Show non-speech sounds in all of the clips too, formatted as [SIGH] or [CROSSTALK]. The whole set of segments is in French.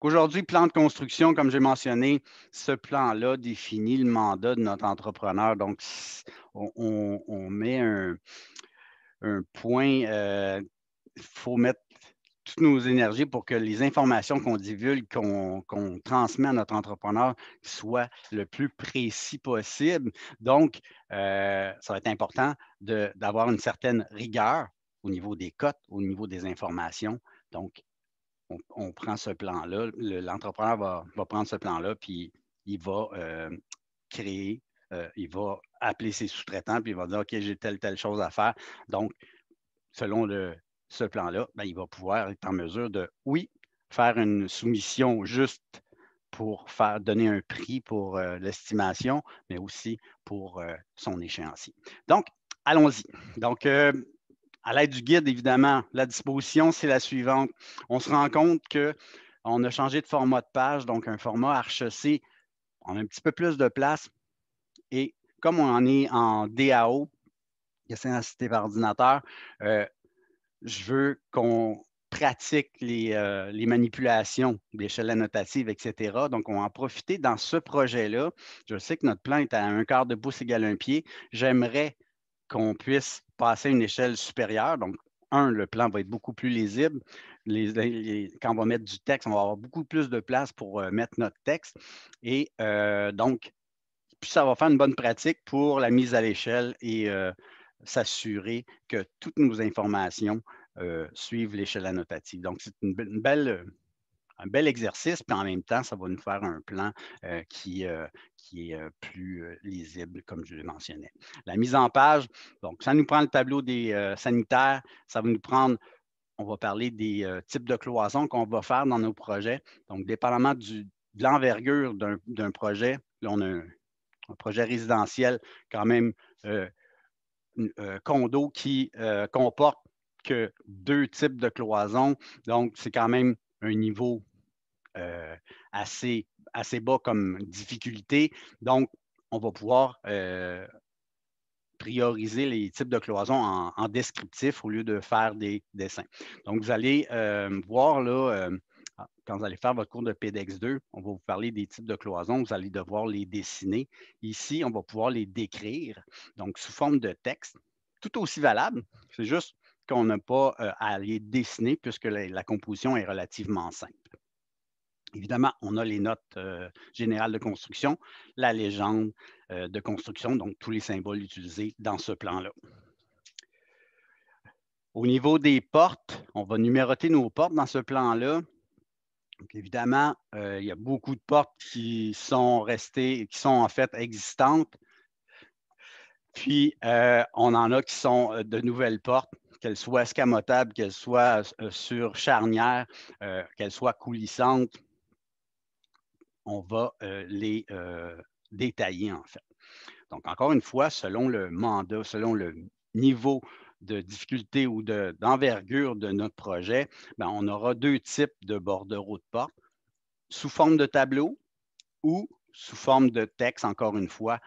Aujourd'hui, plan de construction, comme j'ai mentionné, ce plan-là définit le mandat de notre entrepreneur. Donc, on, met un, point, il euh, faut mettre toutes nos énergies pour que les informations qu'on divulgue, qu'on transmet à notre entrepreneur soient le plus précis possible. Donc, euh, ça va être important d'avoir une certaine rigueur au niveau des cotes, au niveau des informations. Donc, on, prend ce plan-là, l'entrepreneur va, prendre ce plan-là, puis il va euh, créer, euh, il va appeler ses sous-traitants, puis il va dire OK, j'ai telle, telle chose à faire. Donc, selon le, ce plan-là, ben, il va pouvoir être en mesure de, oui, faire une soumission juste pour faire donner un prix pour euh, l'estimation, mais aussi pour son échéancier. Donc, allons-y. Donc, à l'aide du guide, évidemment, la disposition, c'est la suivante. On se rend compte qu'on a changé de format de page, donc un format arche-C, On a un petit peu plus de place. Et comme on en est en DAO, question assistée par ordinateur, euh, je veux qu'on pratique les, euh, les manipulations d'échelle annotative, etc. Donc, on va en profiter dans ce projet-là. Je sais que notre plan est à un quart de pouce égal un pied. J'aimerais qu'on puisse passer à une échelle supérieure. Donc, un, le plan va être beaucoup plus lisible. quand on va mettre du texte, on va avoir beaucoup plus de place pour euh, mettre notre texte. Et euh, donc, ça va faire une bonne pratique pour la mise à l'échelle et euh, s'assurer que toutes nos informations suivent l'échelle annotative. Donc, c'est un bel exercice, puis en même temps, ça va nous faire un plan qui, qui est euh, plus euh, lisible, comme je le mentionnais. La mise en page, donc ça nous prend le tableau des euh, sanitaires, ça va nous prendre, on va parler des types de cloisons qu'on va faire dans nos projets. Donc, dépendamment de l'envergure d'un projet, là, on a un, projet résidentiel quand même condo qui comporte que deux types de cloisons. Donc, c'est quand même un niveau assez assez bas comme difficulté. Donc, on va pouvoir euh, prioriser les types de cloisons en, descriptif au lieu de faire des dessins. Donc, vous allez euh, voir là, euh, ah, quand vous allez faire votre cours de PEDEX 2, on va vous parler des types de cloisons. Vous allez devoir les dessiner. Ici, on va pouvoir les décrire, donc sous forme de texte, tout aussi valable. C'est juste qu'on n'a pas à les dessiner puisque la composition est relativement simple. Évidemment, on a les notes euh, générales de construction, la légende euh, de construction, donc tous les symboles utilisés dans ce plan-là. Au niveau des portes, on va numéroter nos portes dans ce plan-là. évidemment, euh, il y a beaucoup de portes qui sont restées, qui sont en fait existantes. Puis, on en a qui sont de nouvelles portes qu'elles soient escamotables, qu'elles soient sur charnière, qu'elles soient coulissantes, on va euh, les euh, détailler en fait. Donc, encore une fois, selon le mandat, selon le niveau de difficulté ou d'envergure de, notre projet, ben, on aura deux types de bordereaux de porte, sous forme de tableau ou sous forme de texte, encore une fois.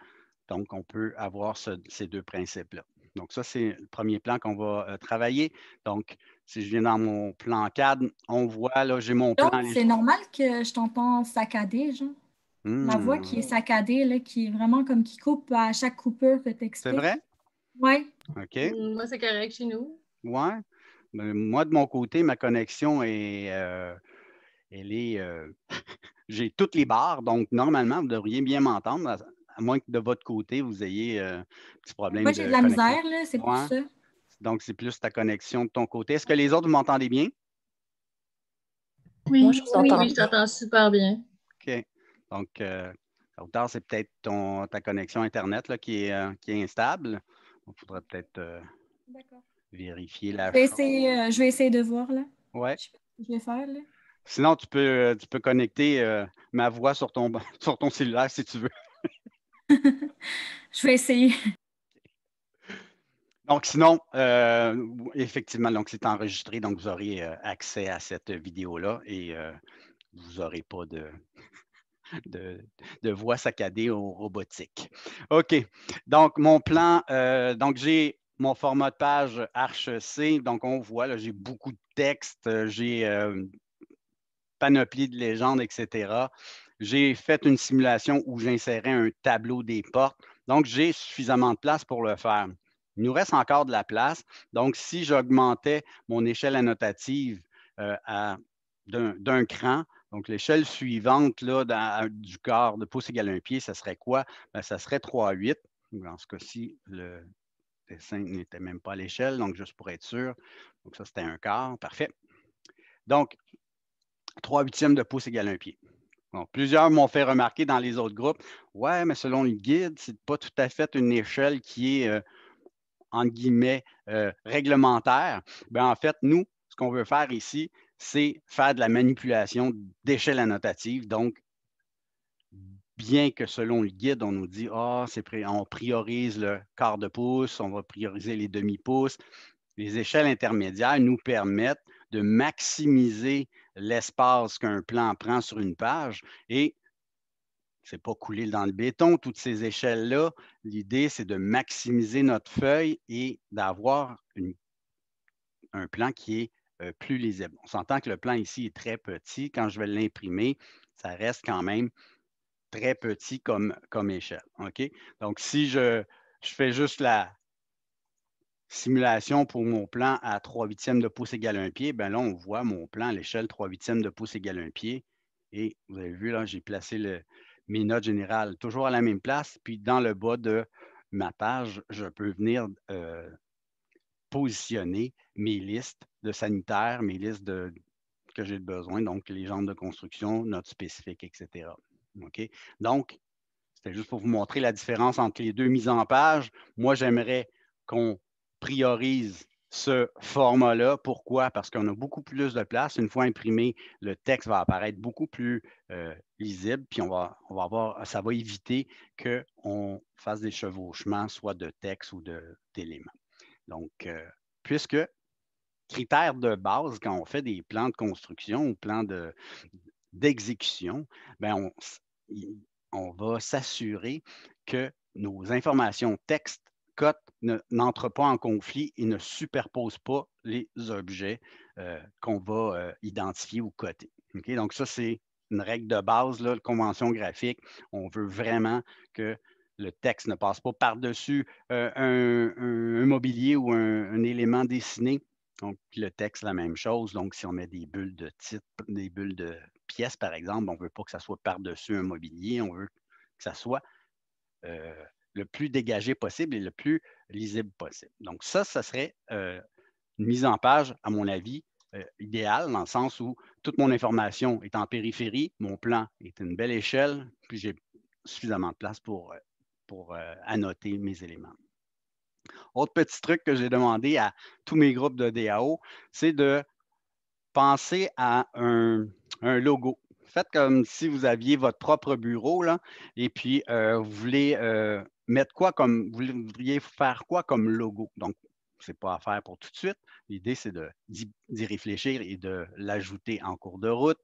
Donc, on peut avoir ces deux principes-là. Donc, ça, c'est le premier plan qu'on va euh, travailler. Donc, si je viens dans mon plan cadre, on voit, là, j'ai mon Donc, plan. C'est normal que je t'entends saccader, genre. Ma voix hmm. qui est saccadée, là, qui est vraiment comme qui coupe à chaque coupure que tu C'est vrai? Oui. OK. Hmm, moi, c'est correct chez nous. Oui. Ben, moi, de mon côté, ma connexion est. Euh, elle est. Euh, [LAUGHS] j'ai toutes les barres, donc normalement, vous devriez bien m'entendre, à, moins que de votre côté, vous ayez euh, un petit problème. Moi, j'ai de, la misère, là, c'est pour ça. Donc, c'est plus ta connexion de ton côté. Est-ce que les autres, vous m'entendez bien? Oui, je t'entends super bien. OK. Donc, euh, tard, c'est peut-être ta connexion Internet qui, est, euh, qui est instable. On faudrait peut-être euh, vérifier la. Je vais, essayer, euh, je vais essayer de voir là. vais faire Sinon, tu peux, tu peux connecter ma voix sur ton, [LAUGHS] sur ton cellulaire si tu veux. [LAUGHS] je vais essayer. Donc, sinon, euh, effectivement, c'est enregistré, donc vous aurez euh, accès à cette vidéo-là et euh, vous n'aurez pas de, voix saccadée aux robotique. OK. Donc, mon plan, donc j'ai mon format de page C, Donc, on voit, là, j'ai beaucoup de textes, j'ai panoplie de légendes, etc. J'ai fait une simulation où j'insérais un tableau des portes. Donc, j'ai suffisamment de place pour le faire. Il nous reste encore de la place. Donc, si j'augmentais mon échelle annotative euh, d'un cran, donc l'échelle suivante là, du corps de pouce égal un pied, ça serait quoi? Ben, ça serait 8. Dans ce cas-ci, le dessin n'était même pas à l'échelle, donc juste pour être sûr. Donc, ça, c'était un quart. Parfait. Donc, 3 huitièmes de pouce égale un pied. plusieurs m'ont fait remarquer dans les autres groupes, ouais, mais selon le guide, ce n'est pas tout à fait une échelle qui est euh, en guillemets, euh, réglementaire, ben, en fait, nous, ce qu'on veut faire ici, c'est faire de la manipulation d'échelle annotative. Donc, bien que selon le guide, on nous dit, ah, on priorise le quart de pouce, on va prioriser les demi-pouces, les échelles intermédiaires nous permettent de maximiser l'espace qu'un plan prend sur une page et c'est pas couler dans le béton, toutes ces échelles-là. L'idée, c'est de maximiser notre feuille et d'avoir un plan qui est euh, plus lisible. On s'entend que le plan ici est très petit. Quand je vais l'imprimer, ça reste quand même très petit comme, échelle. Donc, si je, je fais juste la simulation pour mon plan à 3 huitièmes de pouce égale un pied, bien là, on voit mon plan à l'échelle 3 huitièmes de pouce égale un pied. Et vous avez vu, là, j'ai placé le, mes notes générales, toujours à la même place. Puis dans le bas de ma page, je peux venir euh, positionner mes listes de sanitaires, mes listes de, que j'ai besoin, donc les genres de construction, notes spécifiques, etc. Ok, Donc, c'était juste pour vous montrer la différence entre les deux mises en page. Moi, j'aimerais qu'on priorise ce format-là. Pourquoi? Parce qu'on a beaucoup plus de place. Une fois imprimé, le texte va apparaître beaucoup plus euh, lisible, puis on va, va ça va éviter qu'on fasse des chevauchements, soit de texte ou d'éléments. Donc, euh, puisque critère de base, quand on fait des plans de construction ou plans d'exécution, ben, on, on va s'assurer que nos informations textes Cote n'entre pas en conflit et ne superpose pas les objets euh, qu'on va euh, identifier ou coter. Donc, ça, c'est une règle de base, là, la convention graphique. On veut vraiment que le texte ne passe pas par-dessus euh, un, mobilier ou un, élément dessiné. Donc, le texte, la même chose. Donc, si on met des bulles de type, des bulles de pièces, par exemple, on ne veut pas que ça soit par-dessus un mobilier, on veut que ça soit le plus dégagé possible et le plus lisible possible. Donc ça, ça serait euh, une mise en page, à mon avis, euh, idéale, dans le sens où toute mon information est en périphérie, mon plan est une belle échelle, puis j'ai suffisamment de place pour, euh, pour annoter mes éléments. Autre petit truc que j'ai demandé à tous mes groupes de DAO, c'est de penser à un logo faites comme si vous aviez votre propre bureau, là, et puis euh, vous voulez euh, mettre quoi comme, vous voudriez faire quoi comme logo. Donc, ce n'est pas à faire pour tout de suite. L'idée, c'est d'y réfléchir et de l'ajouter en cours de route.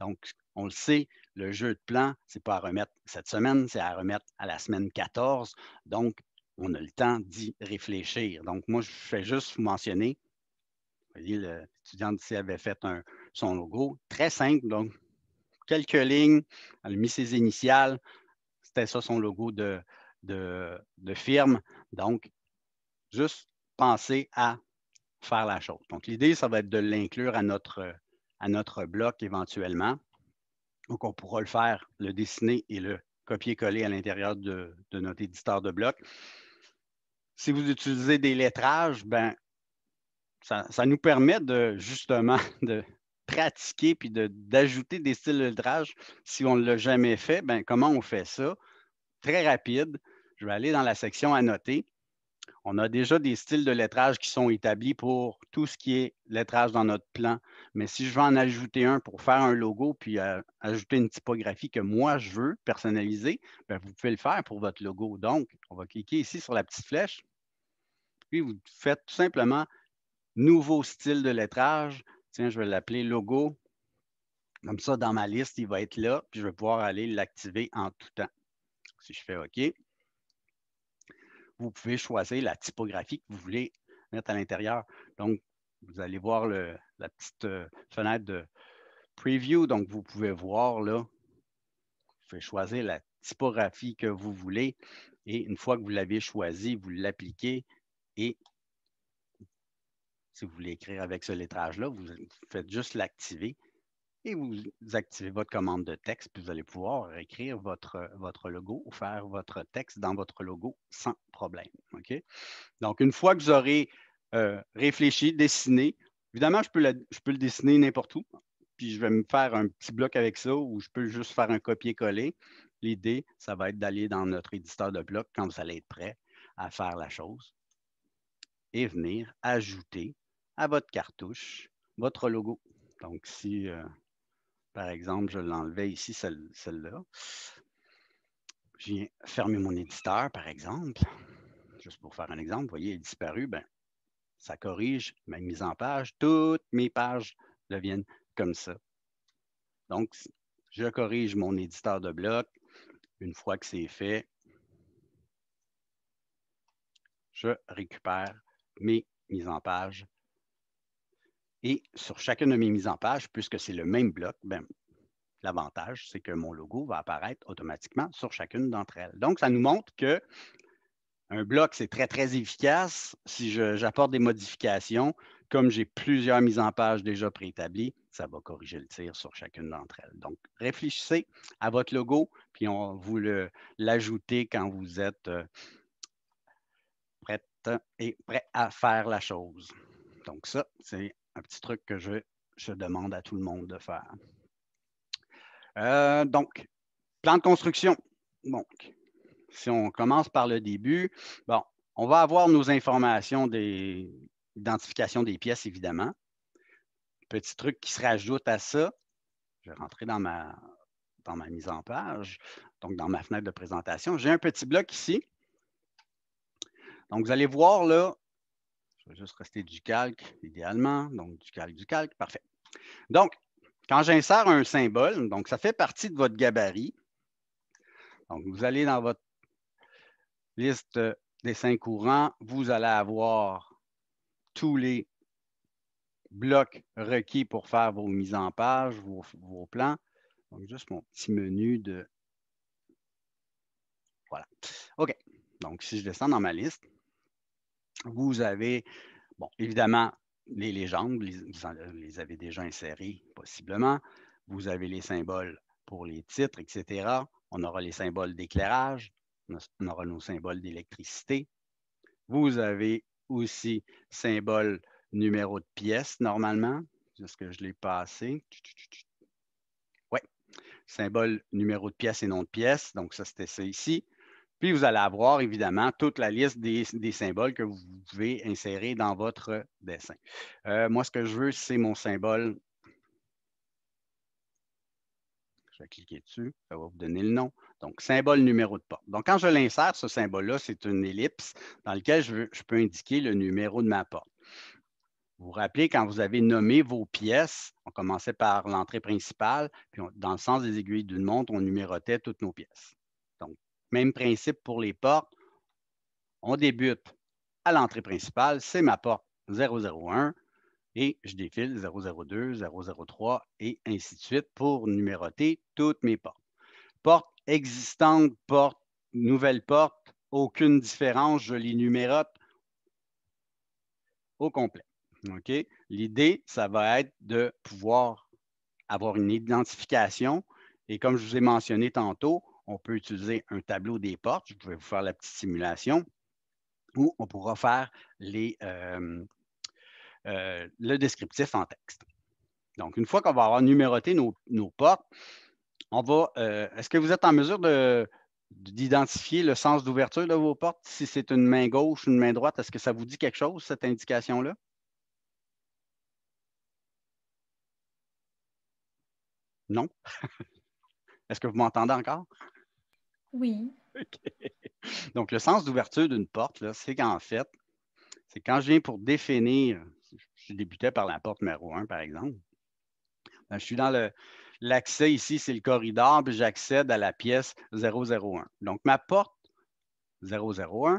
Donc, on le sait, le jeu de plan, ce n'est pas à remettre cette semaine, c'est à remettre à la semaine 14. Donc, on a le temps d'y réfléchir. Donc, moi, je fais juste vous mentionner, vous voyez, l'étudiant d'ici avait fait son logo, très simple, donc quelques lignes, elle a mis ses initiales. C'était ça son logo de, firme. Donc, juste penser à faire la chose. Donc, l'idée, ça va être de l'inclure à notre, à notre bloc éventuellement. Donc, on pourra le faire, le dessiner et le copier-coller à l'intérieur de, notre éditeur de bloc. Si vous utilisez des lettrages, ben, ça, ça nous permet de justement [LAUGHS] de, pratiquer puis d'ajouter des styles de lettrage. si on ne l'a jamais fait, ben, comment on fait ça? Très rapide. Je vais aller dans la section annoter. On a déjà des styles de lettrage qui sont établis pour tout ce qui est lettrage dans notre plan. Mais si je veux en ajouter un pour faire un logo puis euh, ajouter une typographie que moi je veux personnaliser, ben, vous pouvez le faire pour votre logo. Donc, on va cliquer ici sur la petite flèche. Puis vous faites tout simplement nouveau style de lettrage, je vais l'appeler logo. Comme ça, dans ma liste, il va être là, puis je vais pouvoir aller l'activer en tout temps. Si je fais OK, vous pouvez choisir la typographie que vous voulez mettre à l'intérieur. Donc, vous allez voir la petite euh, fenêtre de preview. Donc, vous pouvez voir là, vous pouvez choisir la typographie que vous voulez. Et une fois que vous l'avez choisi vous l'appliquez et si vous voulez écrire avec ce lettrage-là, vous faites juste l'activer et vous activez votre commande de texte, puis vous allez pouvoir écrire votre, votre logo ou faire votre texte dans votre logo sans problème. Donc, une fois que vous aurez euh, réfléchi, dessiné, évidemment, je peux, je peux le dessiner n'importe où, puis je vais me faire un petit bloc avec ça ou je peux juste faire un copier-coller. L'idée, ça va être d'aller dans notre éditeur de blocs quand vous allez être prêt à faire la chose et venir ajouter à votre cartouche votre logo. Donc, si, euh, par exemple, je l'enlevais ici, celle-là, j'ai fermé mon éditeur, par exemple, juste pour faire un exemple, vous voyez, il est disparu, ben, ça corrige ma mise en page. Toutes mes pages deviennent comme ça. Donc, je corrige mon éditeur de bloc. Une fois que c'est fait, je récupère mes mises en page et sur chacune de mes mises en page, puisque c'est le même bloc, ben, l'avantage, c'est que mon logo va apparaître automatiquement sur chacune d'entre elles. Donc, ça nous montre que un bloc, c'est très, très efficace. Si j'apporte des modifications, comme j'ai plusieurs mises en page déjà préétablies, ça va corriger le tir sur chacune d'entre elles. Donc, réfléchissez à votre logo, puis on vous l'ajoutez quand vous êtes euh, et prêt à faire la chose. Donc, ça, c'est un petit truc que je, demande à tout le monde de faire. Euh, donc, plan de construction. Donc, si on commence par le début, bon, on va avoir nos informations des des pièces, évidemment. Petit truc qui se rajoute à ça. Je vais rentrer dans ma, dans ma mise en page, donc dans ma fenêtre de présentation. J'ai un petit bloc ici. Donc, vous allez voir là, juste rester du calque, idéalement. Donc, du calque, du calque, parfait. Donc, quand j'insère un symbole, donc ça fait partie de votre gabarit. Donc, vous allez dans votre liste des cinq courants, vous allez avoir tous les blocs requis pour faire vos mises en page, vos, vos plans. Donc, juste mon petit menu de... Voilà. OK. Donc, si je descends dans ma liste, vous avez, bon, évidemment, les légendes, vous, les avez déjà insérées possiblement. Vous avez les symboles pour les titres, etc. On aura les symboles d'éclairage, on aura nos symboles d'électricité. Vous avez aussi symbole numéro de pièce, normalement. Est-ce que je l'ai passé? Oui. Symbole numéro de pièce et nom de pièce. Donc, ça, c'était ça ici. Puis vous allez avoir évidemment toute la liste des, symboles que vous pouvez insérer dans votre dessin. Euh, moi, ce que je veux, c'est mon symbole. Je vais cliquer dessus, ça va vous donner le nom. Donc, symbole numéro de porte. Donc, quand je l'insère, ce symbole-là, c'est une ellipse dans laquelle je, peux indiquer le numéro de ma porte. Vous vous rappelez, quand vous avez nommé vos pièces, on commençait par l'entrée principale, puis dans le sens des aiguilles d'une montre, on numérotait toutes nos pièces. Même principe pour les portes. On débute à l'entrée principale, c'est ma porte 001 et je défile 002, 003 et ainsi de suite pour numéroter toutes mes portes. Portes existantes, portes, nouvelles portes, aucune différence, je les numérote au complet. OK? L'idée, ça va être de pouvoir avoir une identification et comme je vous ai mentionné tantôt, on peut utiliser un tableau des portes. Je vais vous faire la petite simulation où on pourra faire euh, euh, le descriptif en texte. Donc, une fois qu'on va avoir numéroté nos, portes, on va. Euh, est-ce que vous êtes en mesure d'identifier le sens d'ouverture de vos portes? Si c'est une main gauche, une main droite, est-ce que ça vous dit quelque chose, cette indication-là? Non? [LAUGHS] Est-ce que vous m'entendez encore? Oui. [LAUGHS] Donc, le sens d'ouverture d'une porte, c'est qu'en fait, c'est quand je viens pour définir, je débutais par la porte numéro 1, par exemple. Ben, je suis dans L'accès ici, c'est le corridor, puis j'accède à la pièce 001. Donc, ma porte 001,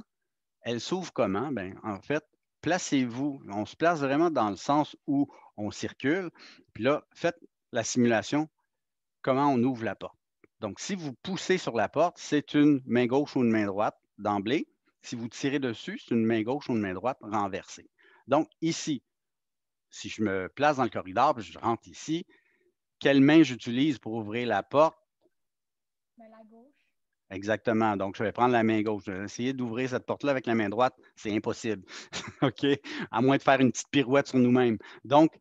elle s'ouvre comment? Ben, en fait, placez-vous. On se place vraiment dans le sens où on circule. Puis là, faites la simulation, comment on ouvre la porte. Donc, si vous poussez sur la porte, c'est une main gauche ou une main droite d'emblée. Si vous tirez dessus, c'est une main gauche ou une main droite renversée. Donc, ici, si je me place dans le corridor, je rentre ici, quelle main j'utilise pour ouvrir la porte? Ben, la gauche. Exactement. Donc, je vais prendre la main gauche. Je essayer d'ouvrir cette porte-là avec la main droite. C'est impossible. [LAUGHS] OK? À moins de faire une petite pirouette sur nous-mêmes. Donc,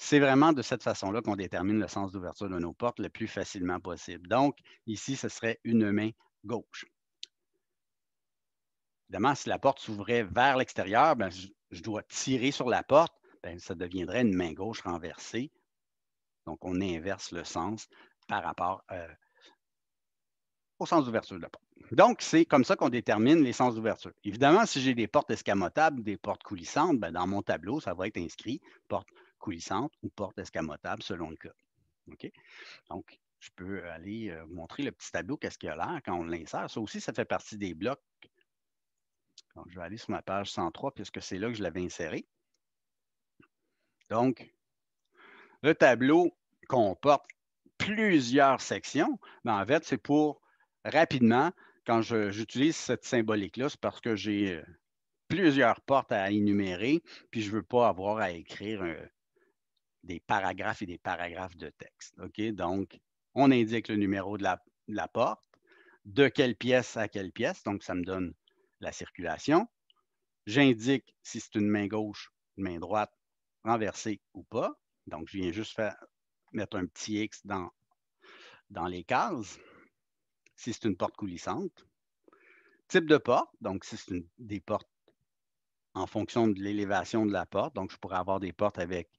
c'est vraiment de cette façon-là qu'on détermine le sens d'ouverture de nos portes le plus facilement possible. Donc, ici, ce serait une main gauche. Évidemment, si la porte s'ouvrait vers l'extérieur, ben, je, dois tirer sur la porte, ben, ça deviendrait une main gauche renversée. Donc, on inverse le sens par rapport euh, au sens d'ouverture de la porte. Donc, c'est comme ça qu'on détermine les sens d'ouverture. Évidemment, si j'ai des portes escamotables, des portes coulissantes, ben, dans mon tableau, ça va être inscrit porte coulissante ou porte escamotable selon le cas. OK? Donc, je peux aller euh, vous montrer le petit tableau, qu'est-ce qu'il a l'air quand on l'insère. Ça aussi, ça fait partie des blocs. je vais aller sur ma page 103 puisque c'est là que je l'avais inséré. Donc, le tableau comporte plusieurs sections, mais en fait, c'est pour rapidement, quand j'utilise cette symbolique-là, c'est parce que j'ai euh, plusieurs portes à énumérer, puis je ne veux pas avoir à écrire un, euh, des paragraphes et des paragraphes de texte. Ok, Donc, on indique le numéro de la, porte, de quelle pièce à quelle pièce, donc ça me donne la circulation. J'indique si c'est une main gauche, une main droite, renversée ou pas. Donc, je viens juste faire, mettre un petit X dans, dans les cases, si c'est une porte coulissante. Type de porte, donc si c'est des portes en fonction de l'élévation de la porte, donc je pourrais avoir des portes avec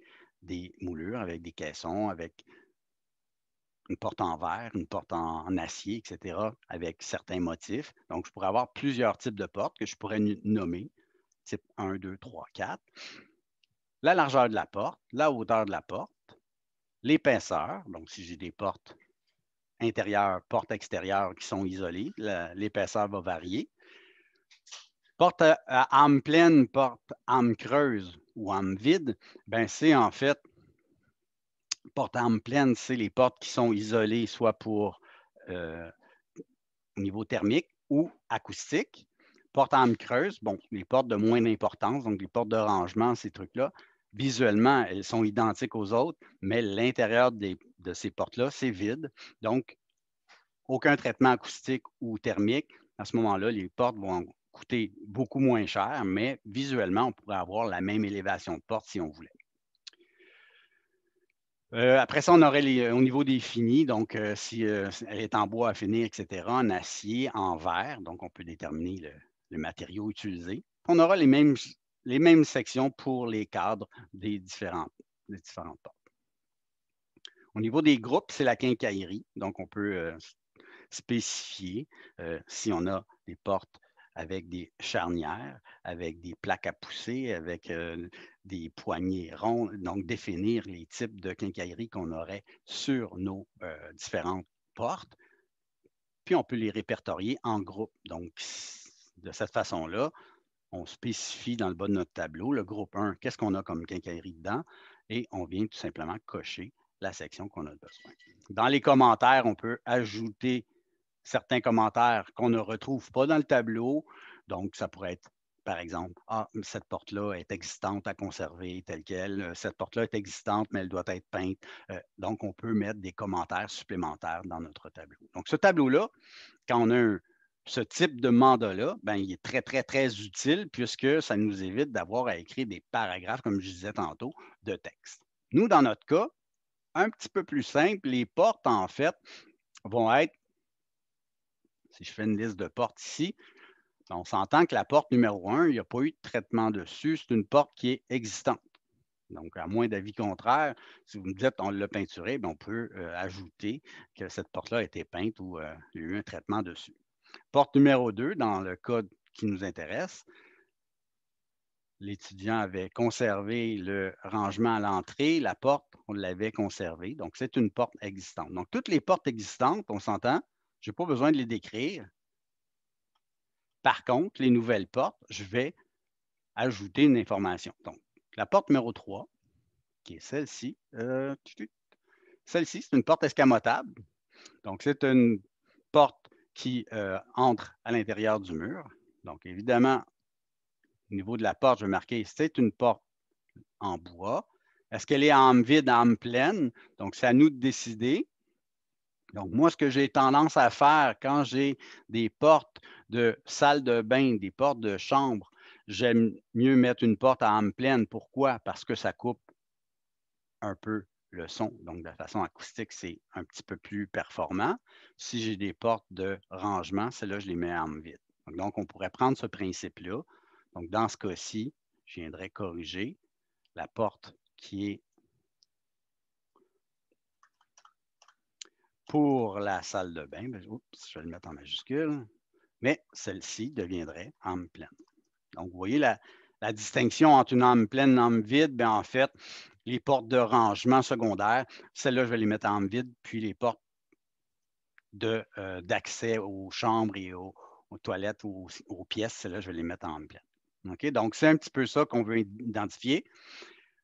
des moulures, avec des caissons, avec une porte en verre, une porte en, acier, etc., avec certains motifs. Donc, je pourrais avoir plusieurs types de portes que je pourrais nommer, type 1, 2, 3, 4. La largeur de la porte, la hauteur de la porte, l'épaisseur, donc si j'ai des portes intérieures, portes extérieures qui sont isolées, l'épaisseur va varier. Porte à, euh, euh, âme pleine, porte âme creuse ou âme vide, ben c'est en fait, porte âme pleine, c'est les portes qui sont isolées, soit pour euh, niveau thermique ou acoustique. Porte âme creuse, bon, les portes de moins d'importance, donc les portes de rangement, ces trucs-là, visuellement, elles sont identiques aux autres, mais l'intérieur de ces portes-là, c'est vide. Donc, aucun traitement acoustique ou thermique. À ce moment-là, les portes vont coûter beaucoup moins cher, mais visuellement, on pourrait avoir la même élévation de porte si on voulait. Euh, après ça, on aurait euh, au niveau des finis, donc euh, si elle est en bois à finir, etc., en acier, en verre, donc on peut déterminer le, matériau utilisé. On aura les mêmes, les mêmes sections pour les cadres des différentes, des différentes portes. Au niveau des groupes, c'est la quincaillerie, donc on peut spécifier si on a des portes avec des charnières, avec des plaques à pousser, avec euh, des poignées rondes, donc définir les types de quincailleries qu'on aurait sur nos euh, différentes portes, puis on peut les répertorier en groupe. Donc, de cette façon-là, on spécifie dans le bas de notre tableau le groupe 1, qu'est-ce qu'on a comme quincaillerie dedans, et on vient tout simplement cocher la section qu'on a besoin. Dans les commentaires, on peut ajouter certains commentaires qu'on ne retrouve pas dans le tableau. Donc, ça pourrait être par exemple, ah, cette porte-là est existante à conserver telle qu'elle, euh, cette porte-là est existante, mais elle doit être peinte. Euh, donc, on peut mettre des commentaires supplémentaires dans notre tableau. Donc, ce tableau-là, quand on a ce type de mandat-là, ben, il est très, très, très utile puisque ça nous évite d'avoir à écrire des paragraphes, comme je disais tantôt, de texte. Nous, dans notre cas, un petit peu plus simple, les portes, en fait, vont être si je fais une liste de portes ici, on s'entend que la porte numéro 1, il n'y a pas eu de traitement dessus. C'est une porte qui est existante. Donc, à moins d'avis contraire, si vous me dites on l'a peinturée, ben, on peut euh, ajouter que cette porte-là a été peinte ou euh, y a eu un traitement dessus. Porte numéro 2, dans le cas qui nous intéresse, l'étudiant avait conservé le rangement à l'entrée, la porte, on l'avait conservée. Donc, c'est une porte existante. Donc, toutes les portes existantes, on s'entend, je n'ai pas besoin de les décrire. Par contre, les nouvelles portes, je vais ajouter une information. Donc, la porte numéro 3, qui est celle-ci, euh, celle-ci, c'est une porte escamotable. Donc, c'est une porte qui euh, entre à l'intérieur du mur. Donc, évidemment, au niveau de la porte, je vais marquer c'est une porte en bois. Est-ce qu'elle est en vide, en pleine? Donc, c'est à nous de décider donc, moi, ce que j'ai tendance à faire quand j'ai des portes de salle de bain, des portes de chambre, j'aime mieux mettre une porte à âme pleine. Pourquoi? Parce que ça coupe un peu le son. Donc, de façon acoustique, c'est un petit peu plus performant. Si j'ai des portes de rangement, celles-là, je les mets à âme vide. Donc, on pourrait prendre ce principe-là. Donc, dans ce cas-ci, je viendrais corriger la porte qui est pour la salle de bain, ben, je vais le mettre en majuscule, mais celle-ci deviendrait âme pleine. Donc, vous voyez la, distinction entre une âme pleine et une âme vide, bien, en fait, les portes de rangement secondaires, celle là je vais les mettre en vide, puis les portes euh, d'accès aux chambres et aux, toilettes ou aux, pièces, celles-là, je vais les mettre en pleine. Ok. Donc, c'est un petit peu ça qu'on veut identifier.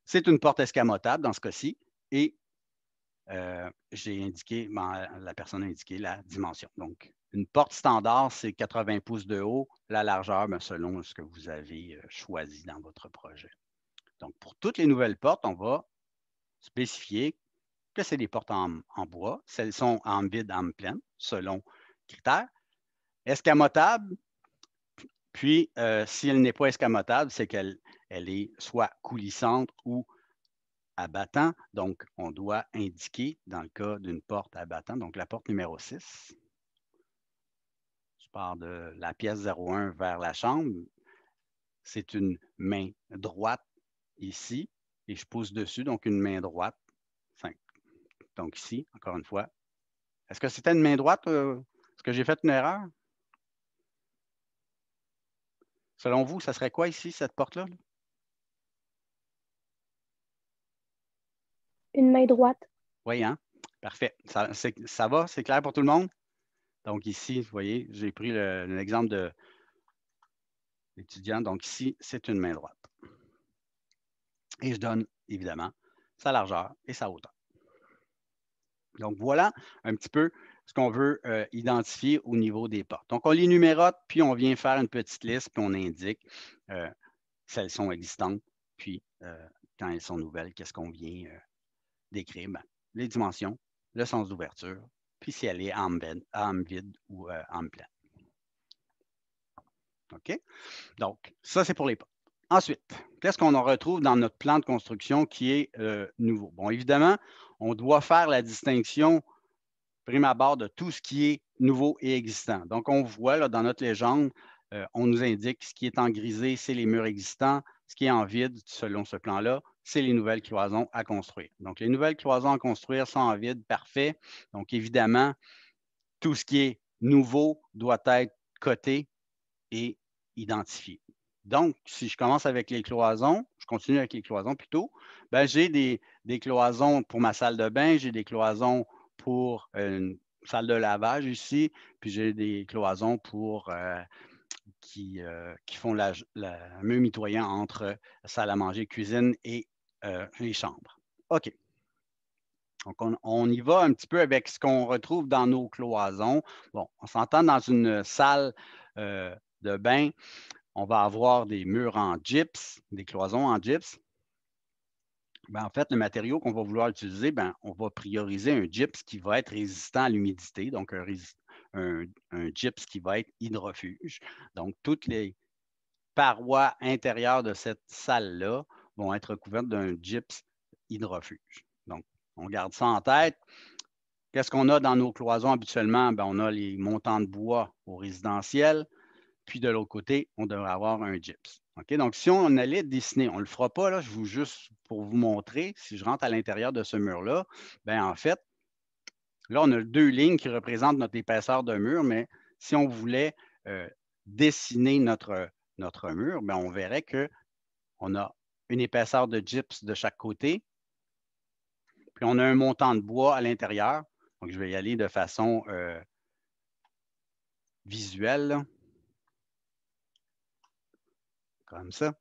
C'est une porte escamotable dans ce cas-ci et euh, j'ai indiqué, ben, la personne a indiqué la dimension. Donc, une porte standard, c'est 80 pouces de haut, la largeur, ben, selon ce que vous avez euh, choisi dans votre projet. Donc, pour toutes les nouvelles portes, on va spécifier que c'est des portes en, bois, celles sont en vide, en pleine, selon critères. Escamotable, puis euh, si elle n'est pas escamotable, c'est qu'elle est soit coulissante ou à battant. Donc, on doit indiquer, dans le cas d'une porte à battant, donc la porte numéro 6. Je pars de la pièce 01 vers la chambre. C'est une main droite ici et je pousse dessus, donc une main droite. Donc ici, encore une fois. Est-ce que c'était une main droite? Euh, est-ce que j'ai fait une erreur? Selon vous, ça serait quoi ici, cette porte-là? Une main droite. Oui, hein? Parfait. Ça, ça va? C'est clair pour tout le monde? Donc ici, vous voyez, j'ai pris l'exemple de l'étudiant. Donc ici, c'est une main droite. Et je donne, évidemment, sa largeur et sa hauteur. Donc voilà un petit peu ce qu'on veut euh, identifier au niveau des portes. Donc on les numérote, puis on vient faire une petite liste, puis on indique euh, si elles sont existantes, puis euh, quand elles sont nouvelles, qu'est-ce qu'on vient décrire les dimensions, le sens d'ouverture, puis si elle est en âme vide ou euh, en pleine. OK? Donc, ça, c'est pour les portes. Ensuite, qu'est-ce qu'on en retrouve dans notre plan de construction qui est euh, nouveau? Bon, évidemment, on doit faire la distinction prime abord de tout ce qui est nouveau et existant. Donc, on voit là, dans notre légende, euh, on nous indique ce qui est en grisé, c'est les murs existants. Ce qui est en vide, selon ce plan-là, c'est les nouvelles cloisons à construire. Donc, les nouvelles cloisons à construire sont en vide, parfait. Donc, évidemment, tout ce qui est nouveau doit être coté et identifié. Donc, si je commence avec les cloisons, je continue avec les cloisons plutôt, ben, j'ai des, cloisons pour ma salle de bain, j'ai des cloisons pour euh, une salle de lavage ici, puis j'ai des cloisons pour euh, qui, euh, qui font la, la mitoyant entre salle à manger, cuisine et euh, les chambres. OK. Donc, on, y va un petit peu avec ce qu'on retrouve dans nos cloisons. Bon, on s'entend dans une salle euh, de bain, on va avoir des murs en gyps, des cloisons en gyps. Ben, en fait, le matériau qu'on va vouloir utiliser, ben, on va prioriser un gyps qui va être résistant à l'humidité, donc un, un, un gyps qui va être hydrofuge. Donc, toutes les parois intérieures de cette salle-là vont être couvertes d'un gyps hydrofuge. Donc, on garde ça en tête. Qu'est-ce qu'on a dans nos cloisons habituellement? Ben, on a les montants de bois au résidentiel, puis de l'autre côté, on devrait avoir un gyps. Donc, si on allait dessiner, on ne le fera pas, là, je vous juste pour vous montrer, si je rentre à l'intérieur de ce mur-là, bien, en fait, Là, on a deux lignes qui représentent notre épaisseur de mur, mais si on voulait euh, dessiner notre, mur, ben, on verrait qu'on a une épaisseur de gyps de chaque côté, puis on a un montant de bois à l'intérieur. Donc, je vais y aller de façon euh, visuelle. Comme ça.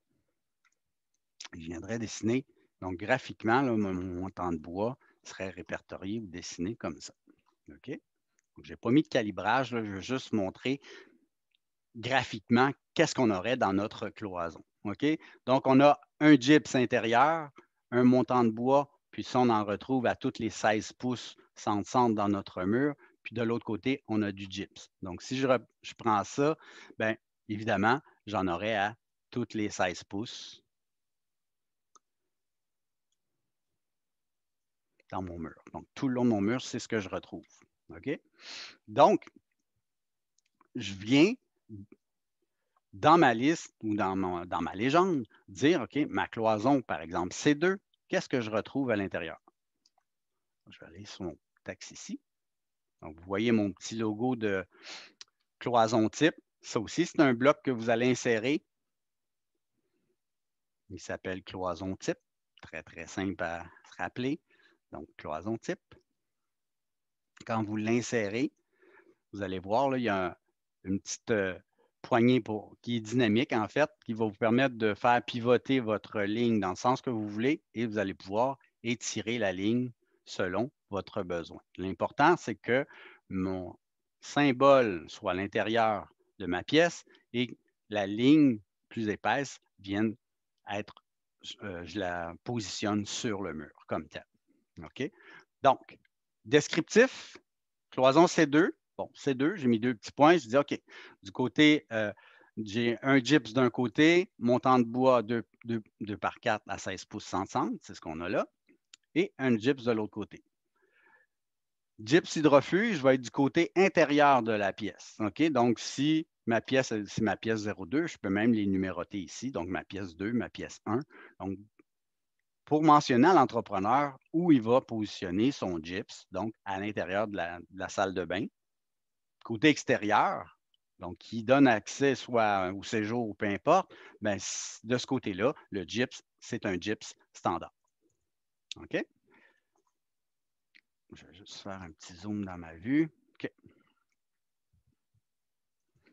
Je viendrai dessiner. Donc, graphiquement, mon montant de bois, serait répertorié ou dessiné comme ça. OK? Je n'ai pas mis de calibrage, je veux juste montrer graphiquement qu'est-ce qu'on aurait dans notre cloison. OK? Donc, on a un gyps intérieur, un montant de bois, puis ça, on en retrouve à toutes les 16 pouces centre-centre dans notre mur. Puis de l'autre côté, on a du gyps. Donc, si je, prends ça, bien évidemment, j'en aurais à toutes les 16 pouces dans mon mur. Donc, tout le long de mon mur, c'est ce que je retrouve. OK? Donc, je viens dans ma liste ou dans, dans ma légende dire, OK, ma cloison, par exemple, C2, qu'est-ce que je retrouve à l'intérieur? Je vais aller sur mon texte ici. Donc, vous voyez mon petit logo de cloison type. Ça aussi, c'est un bloc que vous allez insérer. Il s'appelle cloison type. Très, très simple à se rappeler donc cloison type. Quand vous l'insérez, vous allez voir, là, il y a une petite euh, poignée qui est dynamique, en fait, qui va vous permettre de faire pivoter votre ligne dans le sens que vous voulez et vous allez pouvoir étirer la ligne selon votre besoin. L'important, c'est que mon symbole soit à l'intérieur de ma pièce et la ligne plus épaisse vienne être, euh, je la positionne sur le mur comme tel. OK? Donc, descriptif, cloison C2. Bon, C2, j'ai mis deux petits points. Je dis, OK, du côté, euh, j'ai un gyps d'un côté, montant de bois 2, par 4 à 16 pouces ensemble. c'est ce qu'on a là, et un gyps de l'autre côté. Gyps hydrofuge va être du côté intérieur de la pièce. OK? Donc, si ma pièce, si ma pièce 02, je peux même les numéroter ici. Donc, ma pièce 2, ma pièce 1. Donc, pour mentionner à l'entrepreneur où il va positionner son gyps, donc à l'intérieur de, la, salle de bain. Côté extérieur, donc qui donne accès soit au séjour ou peu importe, bien, de ce côté-là, le gyps, c'est un gyps standard. OK? Je vais juste faire un petit zoom dans ma vue.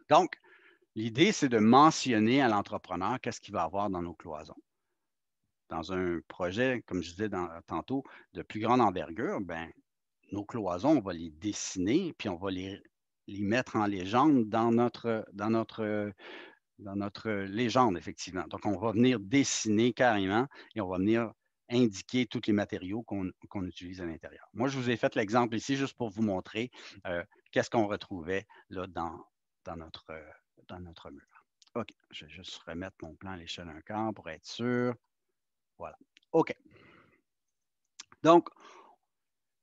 Donc, l'idée, c'est de mentionner à l'entrepreneur qu'est-ce qu'il va avoir dans nos cloisons dans un projet, comme je disais tantôt, de plus grande envergure, ben, nos cloisons, on va les dessiner, puis on va les, mettre en légende dans notre, dans, notre, dans notre légende, effectivement. Donc, on va venir dessiner carrément et on va venir indiquer tous les matériaux qu'on utilise à l'intérieur. Moi, je vous ai fait l'exemple ici juste pour vous montrer euh, qu'est-ce qu'on retrouvait là, dans, notre, mur. OK, je vais juste remettre mon plan à l'échelle 1 quart pour être sûr. Voilà. OK. Donc,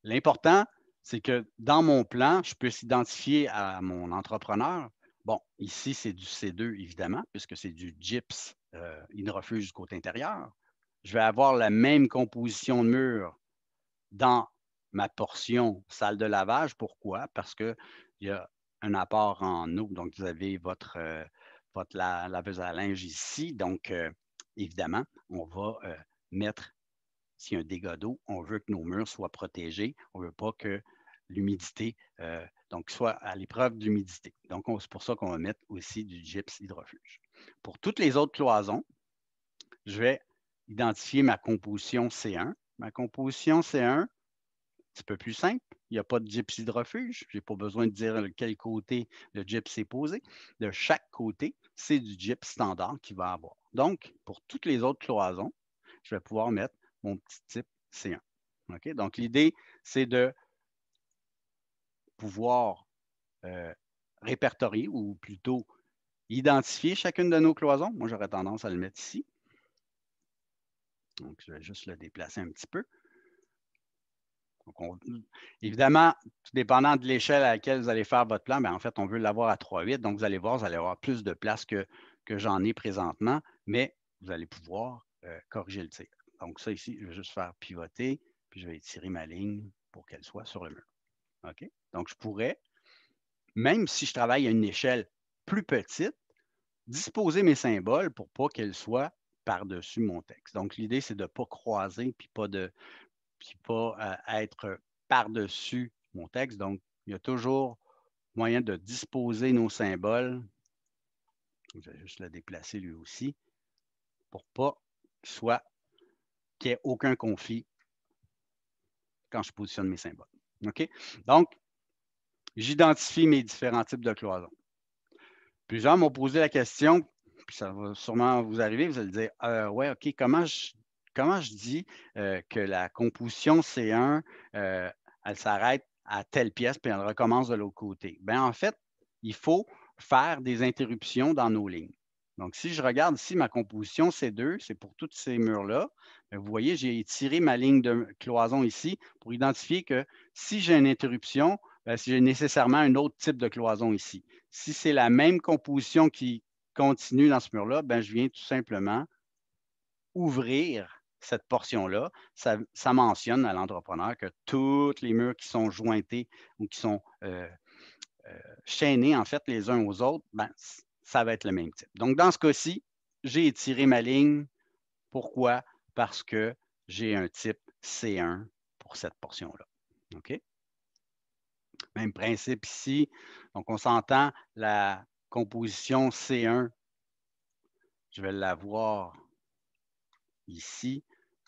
l'important, c'est que dans mon plan, je peux s'identifier à mon entrepreneur. Bon, ici, c'est du C2, évidemment, puisque c'est du gyps euh, refuse du côté intérieur. Je vais avoir la même composition de mur dans ma portion salle de lavage. Pourquoi? Parce qu'il y a un apport en eau. Donc, vous avez votre, euh, la, laveuse à linge ici. Donc, euh, évidemment, on va euh, mettre, s'il y a un dégât d'eau, on veut que nos murs soient protégés. On ne veut pas que l'humidité, euh, donc soit à l'épreuve d'humidité. Donc, c'est pour ça qu'on va mettre aussi du gypse hydrofuge. Pour toutes les autres cloisons, je vais identifier ma composition C1. Ma composition C1, petit peu plus simple. Il n'y a pas de gypse hydrofuge. Je n'ai pas besoin de dire quel côté le gypse est posé. De chaque côté, c'est du gypse standard qu'il va avoir. Donc, pour toutes les autres cloisons, je vais pouvoir mettre mon petit type C1. Donc, l'idée, c'est de pouvoir euh, répertorier ou plutôt identifier chacune de nos cloisons. Moi, j'aurais tendance à le mettre ici. Donc, je vais juste le déplacer un petit peu. évidemment, tout dépendant de l'échelle à laquelle vous allez faire votre plan, bien, en fait, on veut l'avoir à 3 3,8. Donc, vous allez voir, vous allez avoir plus de place que, que j'en ai présentement, mais vous allez pouvoir euh, corriger le tir. Donc ça ici, je vais juste faire pivoter, puis je vais étirer ma ligne pour qu'elle soit sur le mur. OK? Donc je pourrais, même si je travaille à une échelle plus petite, disposer mes symboles pour pas qu'elles soient par-dessus mon texte. Donc l'idée, c'est de ne pas croiser, puis pas, de, pas euh, être par-dessus mon texte. Donc il y a toujours moyen de disposer nos symboles. Je vais juste le déplacer lui aussi pour pas soit qu'il n'y ait aucun conflit quand je positionne mes symboles. OK? Donc, j'identifie mes différents types de cloisons. Plusieurs m'ont posé la question, puis ça va sûrement vous arriver, vous allez dire euh, Ouais, OK, comment je, comment je dis euh, que la composition C1, euh, elle s'arrête à telle pièce, puis elle recommence de l'autre côté? Bien, en fait, il faut faire des interruptions dans nos lignes. Donc, si je regarde ici ma composition C2, c'est pour tous ces murs-là. Ben, vous voyez, j'ai tiré ma ligne de cloison ici pour identifier que si j'ai une interruption, ben, j'ai nécessairement un autre type de cloison ici. Si c'est la même composition qui continue dans ce mur-là, ben, je viens tout simplement ouvrir cette portion-là. Ça, mentionne à l'entrepreneur que tous les murs qui sont jointés ou qui sont euh, euh, chaînés en fait les uns aux autres, bien, ça va être le même type. Donc, dans ce cas-ci, j'ai étiré ma ligne. Pourquoi? Parce que j'ai un type C1 pour cette portion-là. OK? Même principe ici. Donc, on s'entend, la composition C1, je vais l'avoir ici.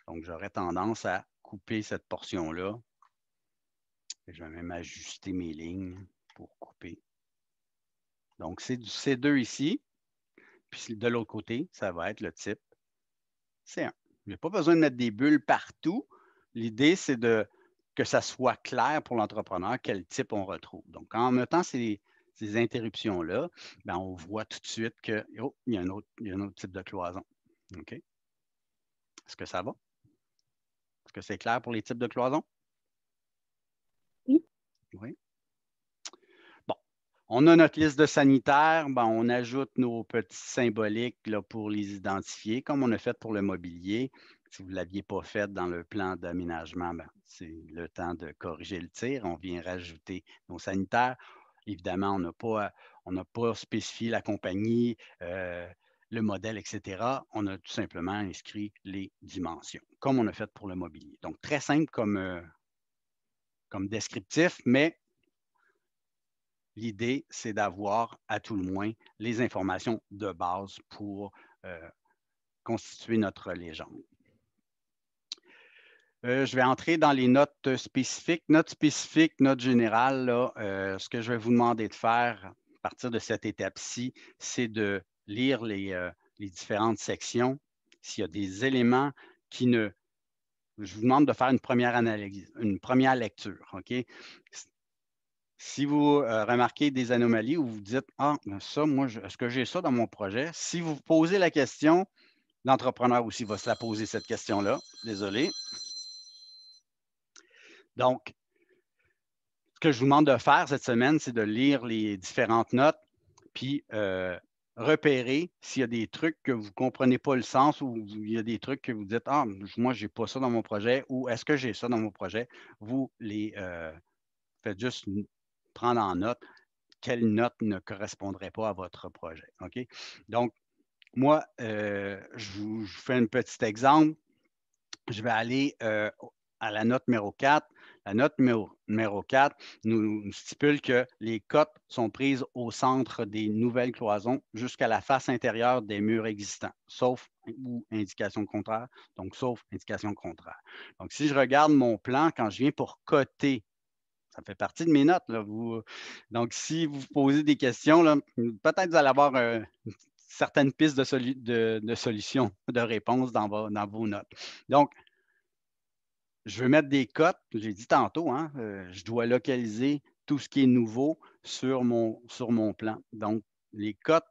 Donc, j'aurais tendance à couper cette portion-là. Je vais même ajuster mes lignes pour couper donc, c'est du C2 ici. Puis de l'autre côté, ça va être le type C1. Il n'y a pas besoin de mettre des bulles partout. L'idée, c'est de que ça soit clair pour l'entrepreneur quel type on retrouve. Donc, en mettant ces, interruptions-là, ben, on voit tout de suite que oh, y a un autre, y a un autre type de cloison. OK? Est-ce que ça va? Est-ce que c'est clair pour les types de cloisons? Oui. Oui. On a notre liste de sanitaires, ben, on ajoute nos petits symboliques là, pour les identifier, comme on a fait pour le mobilier. Si vous ne l'aviez pas fait dans le plan d'aménagement, ben, c'est le temps de corriger le tir. On vient rajouter nos sanitaires. Évidemment, on n'a pas, on pas spécifié la compagnie, euh, le modèle, etc. On a tout simplement inscrit les dimensions, comme on a fait pour le mobilier. Donc, très simple comme, euh, comme descriptif, mais L'idée, c'est d'avoir à tout le moins les informations de base pour euh, constituer notre légende. Euh, je vais entrer dans les notes spécifiques. Notes spécifiques, notes générales, euh, ce que je vais vous demander de faire à partir de cette étape-ci, c'est de lire les, différentes sections. S'il y a des éléments qui ne... Je vous demande de faire une première analyse, une première lecture, OK? Si vous euh, remarquez des anomalies ou vous dites Ah, ben ça, moi, est-ce que j'ai ça dans mon projet? Si vous posez la question, l'entrepreneur aussi va se la poser cette question-là. Désolé. Donc, ce que je vous demande de faire cette semaine, c'est de lire les différentes notes, puis euh, repérer s'il y a des trucs que vous ne comprenez pas le sens ou il y a des trucs que vous dites Ah, moi, je n'ai pas ça dans mon projet ou est-ce que j'ai ça dans mon projet? Vous les euh, faites juste prendre en note quelle note ne correspondrait pas à votre projet. OK? Donc, moi, euh, je vous fais un petit exemple. Je vais aller euh, à la note numéro 4. La note numéro, 4 nous, nous, stipule que les cotes sont prises au centre des nouvelles cloisons jusqu'à la face intérieure des murs existants, sauf ou indication contraire, donc sauf indication contraire. Donc, si je regarde mon plan, quand je viens pour coter ça fait partie de mes notes. Euh, donc, si vous posez des questions, peut-être vous allez avoir euh, certaines pistes de, de, solutions, de réponses dans, vos notes. Donc, je vais mettre des cotes, j'ai dit tantôt, hein, euh, je dois localiser tout ce qui est nouveau sur mon, plan. Donc, les cotes,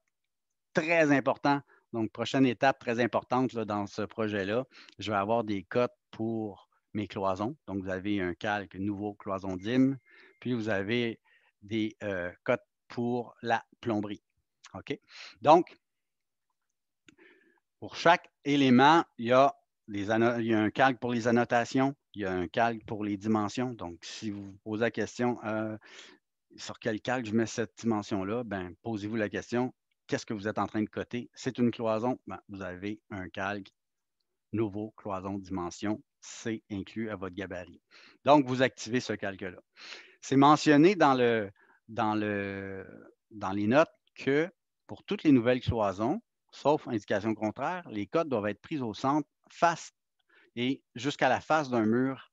très important. Donc, prochaine étape très importante dans ce projet-là, je vais avoir des cotes pour mes cloisons. Donc, vous avez un calque nouveau cloison DIM, puis vous avez des euh, cotes pour la plomberie. OK? Donc, pour chaque élément, il y, a un calque pour les annotations, il y a un calque pour les dimensions. Donc, si vous vous posez la question euh, sur quel calque je mets cette dimension-là, ben, posez-vous la question qu'est-ce que vous êtes en train de coter? C'est une cloison, ben, vous avez un calque nouveau, cloison, dimension, c'est inclus à votre gabarit. Donc, vous activez ce calque-là. C'est mentionné dans, le, dans, le, dans les notes que pour toutes les nouvelles cloisons, sauf indication contraire, les cotes doivent être prises au centre face et jusqu'à la face d'un mur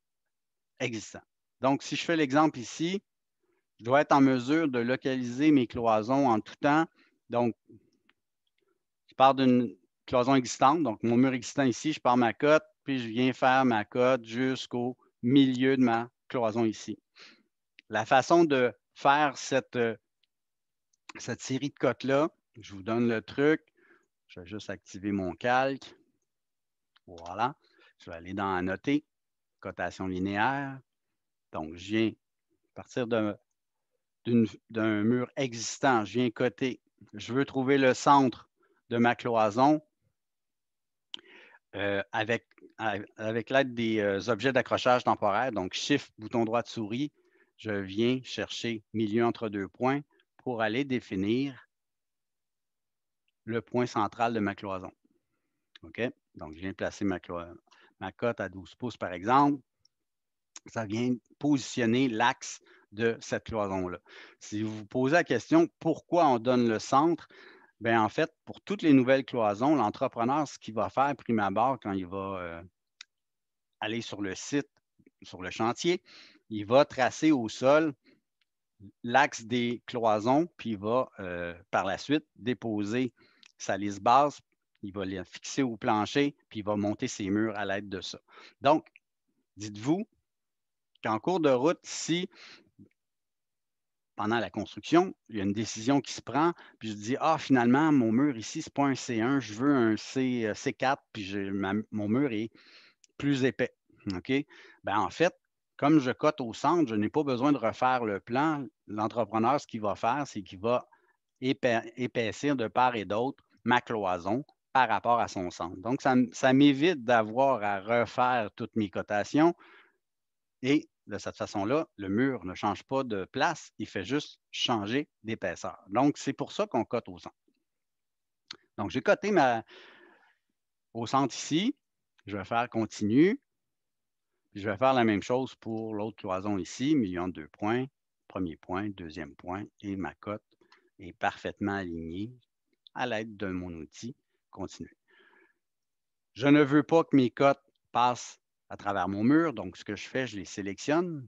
existant. Donc, si je fais l'exemple ici, je dois être en mesure de localiser mes cloisons en tout temps. Donc, je pars d'une cloison existante, donc mon mur existant ici, je pars ma cote, puis je viens faire ma cote jusqu'au milieu de ma cloison ici. La façon de faire cette, euh, cette série de cotes-là, je vous donne le truc. Je vais juste activer mon calque. Voilà. Je vais aller dans Annoter, cotation linéaire. Donc, je viens, à partir d'un mur existant, je viens coter. Je veux trouver le centre de ma cloison euh, avec avec l'aide des euh, objets d'accrochage temporaire, donc Shift, bouton droit de souris, je viens chercher milieu entre deux points pour aller définir le point central de ma cloison. OK? Donc, je viens placer ma cote à 12 pouces, par exemple. Ça vient positionner l'axe de cette cloison-là. Si vous vous posez la question pourquoi on donne le centre, Bien, en fait, pour toutes les nouvelles cloisons, l'entrepreneur, ce qu'il va faire prime abord quand il va euh, aller sur le site, sur le chantier, il va tracer au sol l'axe des cloisons, puis il va euh, par la suite déposer sa liste base, il va la fixer au plancher, puis il va monter ses murs à l'aide de ça. Donc, dites-vous qu'en cours de route, si pendant la construction, il y a une décision qui se prend, puis je dis Ah, finalement, mon mur ici, ce n'est pas un C1, je veux un C, euh, C4, puis mon mur est plus épais. OK? Ben, en fait, comme je cote au centre, je n'ai pas besoin de refaire le plan. L'entrepreneur, ce qu'il va faire, c'est qu'il va épaissir de part et d'autre ma cloison par rapport à son centre. Donc, ça, ça m'évite d'avoir à refaire toutes mes cotations et de cette façon-là, le mur ne change pas de place, il fait juste changer d'épaisseur. Donc, c'est pour ça qu'on cote au centre. Donc, j'ai coté ma, au centre ici. Je vais faire continue. Je vais faire la même chose pour l'autre cloison ici, million de deux points, premier point, deuxième point, et ma cote est parfaitement alignée à l'aide de mon outil continue. Je ne veux pas que mes cotes passent à travers mon mur. Donc, ce que je fais, je les sélectionne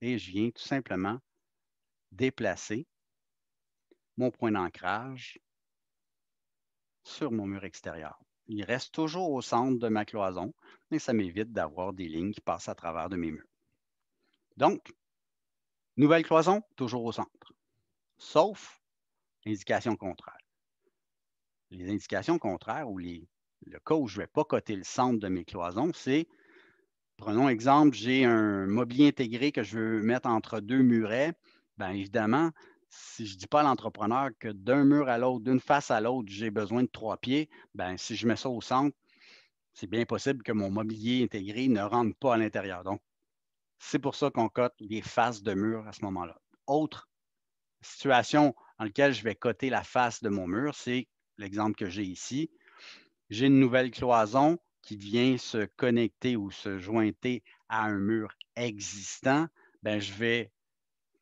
et je viens tout simplement déplacer mon point d'ancrage sur mon mur extérieur. Il reste toujours au centre de ma cloison, mais ça m'évite d'avoir des lignes qui passent à travers de mes murs. Donc, nouvelle cloison, toujours au centre, sauf indication contraire. Les indications contraires ou les, le cas où je ne vais pas coter le centre de mes cloisons, c'est Prenons exemple, j'ai un mobilier intégré que je veux mettre entre deux murets. Bien évidemment, si je ne dis pas à l'entrepreneur que d'un mur à l'autre, d'une face à l'autre, j'ai besoin de trois pieds, bien, si je mets ça au centre, c'est bien possible que mon mobilier intégré ne rentre pas à l'intérieur. Donc, c'est pour ça qu'on cote les faces de mur à ce moment-là. Autre situation dans laquelle je vais coter la face de mon mur, c'est l'exemple que j'ai ici. J'ai une nouvelle cloison, qui vient se connecter ou se jointer à un mur existant, ben, je ne vais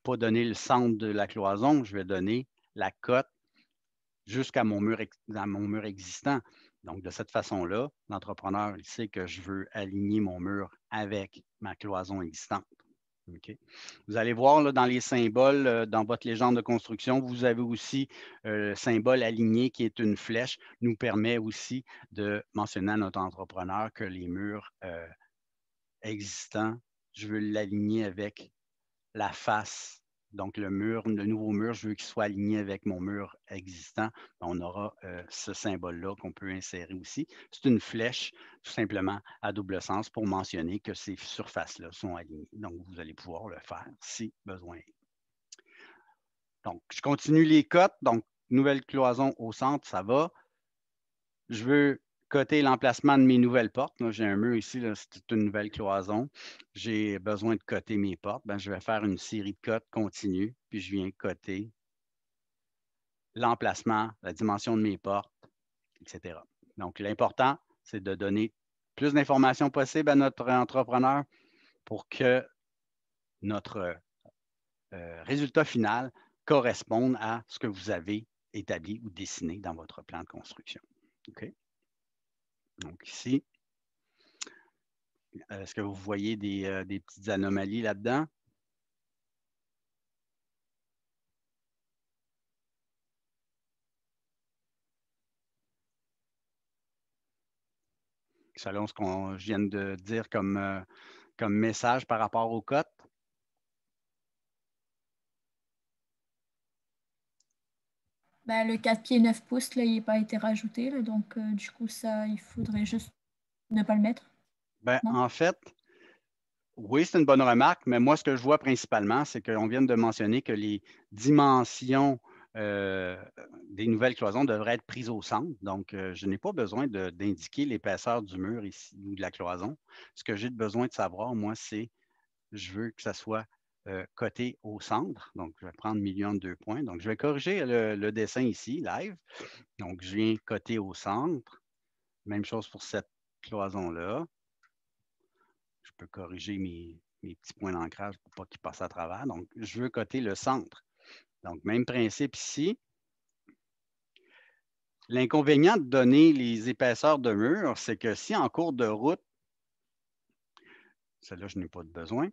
pas donner le centre de la cloison, je vais donner la cote jusqu'à mon, mur, mon mur existant. Donc, de cette façon-là, l'entrepreneur, sait que je veux aligner mon mur avec ma cloison existante. Vous allez voir dans les symboles, euh, dans votre légende de construction, vous avez aussi euh, le symbole aligné qui est une flèche, nous permet aussi de mentionner à notre entrepreneur que les murs euh, existants, je veux l'aligner avec la face donc, le mur, le nouveau mur, je veux qu'il soit aligné avec mon mur existant. On aura euh, ce symbole-là qu'on peut insérer aussi. C'est une flèche, tout simplement, à double sens pour mentionner que ces surfaces-là sont alignées. Donc, vous allez pouvoir le faire si besoin. Donc, je continue les cotes. Donc, nouvelle cloison au centre, ça va. Je veux Côté l'emplacement de mes nouvelles portes, j'ai un mur ici, c'est une nouvelle cloison. J'ai besoin de coter mes portes. Ben, je vais faire une série de cotes continues, puis je viens coter l'emplacement, la dimension de mes portes, etc. Donc, l'important, c'est de donner plus d'informations possibles à notre entrepreneur pour que notre euh, résultat final corresponde à ce que vous avez établi ou dessiné dans votre plan de construction. OK? Donc ici, euh, est-ce que vous voyez euh, des, petites anomalies là-dedans? selon ce qu'on vient de dire comme, euh, message par rapport aux code. Bah, le 4 pieds 9 pouces, là, il n'a pas été rajouté. donc, euh, du coup, ça, il faudrait juste ne pas le mettre. Ben, en fait, oui, c'est une bonne remarque, mais moi, ce que je vois principalement, c'est qu'on vient de mentionner que les dimensions euh, des nouvelles cloisons devraient être prises au centre. Donc, euh, je n'ai pas besoin d'indiquer l'épaisseur du mur ici ou de la cloison. Ce que j'ai besoin de savoir, moi, c'est je veux que ça soit euh, côté au centre. Donc, je vais prendre million de deux points. Donc, je vais corriger le, dessin ici, live. Donc, je viens coter au centre. Même chose pour cette cloison-là. Je peux corriger mes, petits points d'ancrage pour pas qu'ils passent à travers. Donc, je veux coter le centre. Donc, même principe ici. L'inconvénient de donner les épaisseurs de mur, c'est que si en cours de route, celle-là, je n'ai pas de besoin,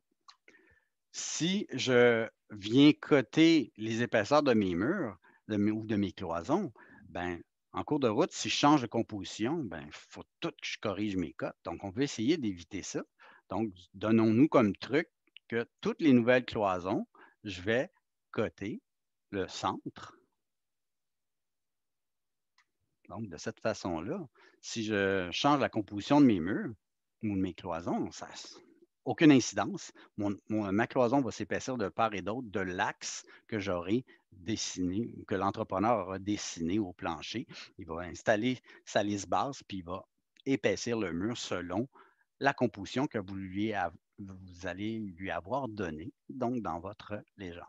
si je viens coter les épaisseurs de mes murs ou de mes cloisons, ben, en cours de route, si je change de composition, il ben, faut tout que je corrige mes cotes. Donc, on veut essayer d'éviter ça. Donc, donnons-nous comme truc que toutes les nouvelles cloisons, je vais coter le centre. Donc, de cette façon-là, si je change la composition de mes murs ou de mes cloisons, ça, aucune incidence. ma cloison va s'épaissir de part et d'autre de l'axe que j'aurai dessiné, que l'entrepreneur aura dessiné au plancher. Il va installer sa liste basse, puis il va épaissir le mur selon la composition que vous, lui allez lui avoir donnée, donc dans votre légende.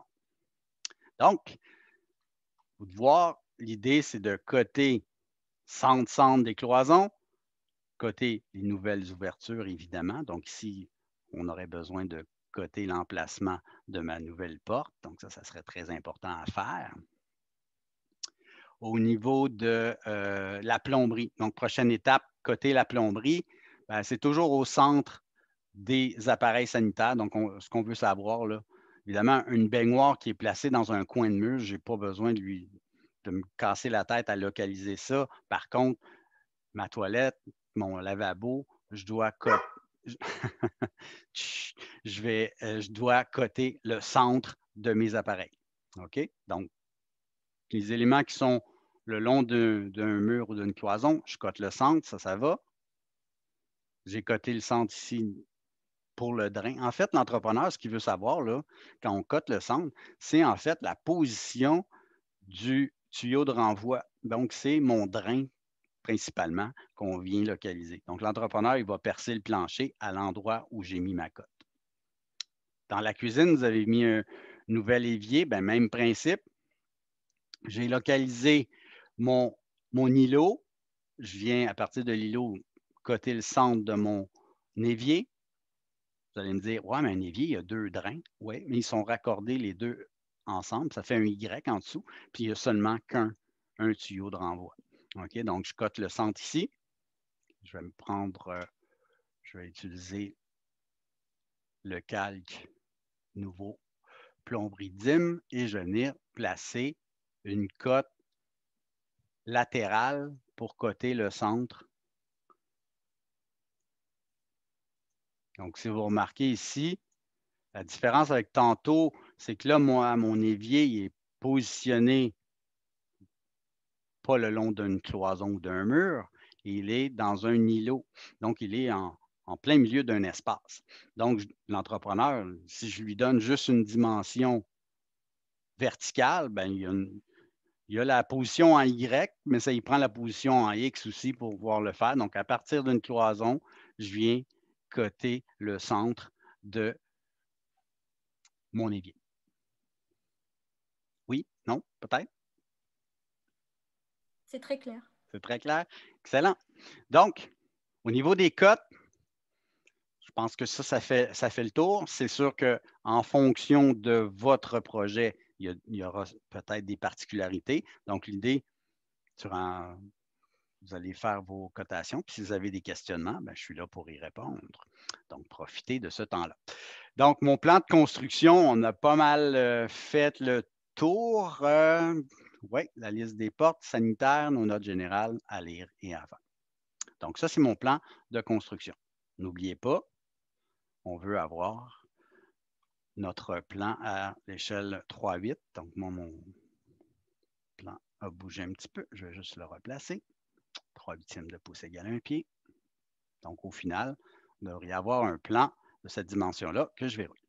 Donc, vous voir, l'idée, c'est de côté centre-centre des cloisons, côté les nouvelles ouvertures, évidemment. Donc, ici, on aurait besoin de coter l'emplacement de ma nouvelle porte. Donc, ça, ça serait très important à faire. Au niveau de euh, la plomberie, donc prochaine étape, coter la plomberie, ben, c'est toujours au centre des appareils sanitaires. Donc, ce qu'on veut savoir, là, évidemment, une baignoire qui est placée dans un coin de mur, je n'ai pas besoin de, lui, de me casser la tête à localiser ça. Par contre, ma toilette, mon lavabo, je dois coter [LAUGHS] je, vais, euh, je dois coter le centre de mes appareils. OK? Donc, les éléments qui sont le long d'un mur ou d'une cloison, je cote le centre, ça, ça va. J'ai coté le centre ici pour le drain. En fait, l'entrepreneur, ce qu'il veut savoir, là, quand on cote le centre, c'est en fait la position du tuyau de renvoi. Donc, c'est mon drain principalement qu'on vient localiser. Donc, l'entrepreneur, il va percer le plancher à l'endroit où j'ai mis ma cote. Dans la cuisine, vous avez mis un nouvel évier, ben, même principe. J'ai localisé mon, mon îlot. Je viens à partir de l'îlot côté le centre de mon évier. Vous allez me dire, ouais, mais un évier, il y a deux drains. Oui, mais ils sont raccordés les deux ensemble. Ça fait un Y en dessous, puis il n'y a seulement qu'un un tuyau de renvoi. OK, donc je cote le centre ici. Je vais me prendre, euh, je vais utiliser le calque nouveau plombridime et je vais venir placer une cote latérale pour coter le centre. Donc, si vous remarquez ici, la différence avec tantôt, c'est que là, moi, mon évier il est positionné pas le long d'une cloison ou d'un mur, il est dans un îlot. Donc, il est en, plein milieu d'un espace. Donc, l'entrepreneur, si je lui donne juste une dimension verticale, ben, il, y a la position en Y, mais ça, il prend la position en X aussi pour pouvoir le faire. Donc, à partir d'une cloison, je viens coter le centre de mon évier. Oui, non, peut-être? C'est très clair. C'est très clair. Excellent. Donc, au niveau des cotes, je pense que ça, ça fait, ça fait le tour. C'est sûr qu'en fonction de votre projet, il y, aura peut-être des particularités. Donc, l'idée, vous allez faire vos cotations. Puis si vous avez des questionnements, ben, je suis là pour y répondre. Donc, profitez de ce temps-là. Donc, mon plan de construction, on a pas mal euh, fait le tour. Euh, oui, la liste des portes sanitaires, nos notes générales à lire et à Donc, ça, c'est mon plan de construction. N'oubliez pas, on veut avoir notre plan à l'échelle 3-8. Donc, mon, plan a bougé un petit peu. Je vais juste le replacer. 3 huitièmes de pouce égale un pied. Donc, au final, il devrait y avoir un plan de cette dimension-là que je verrouille.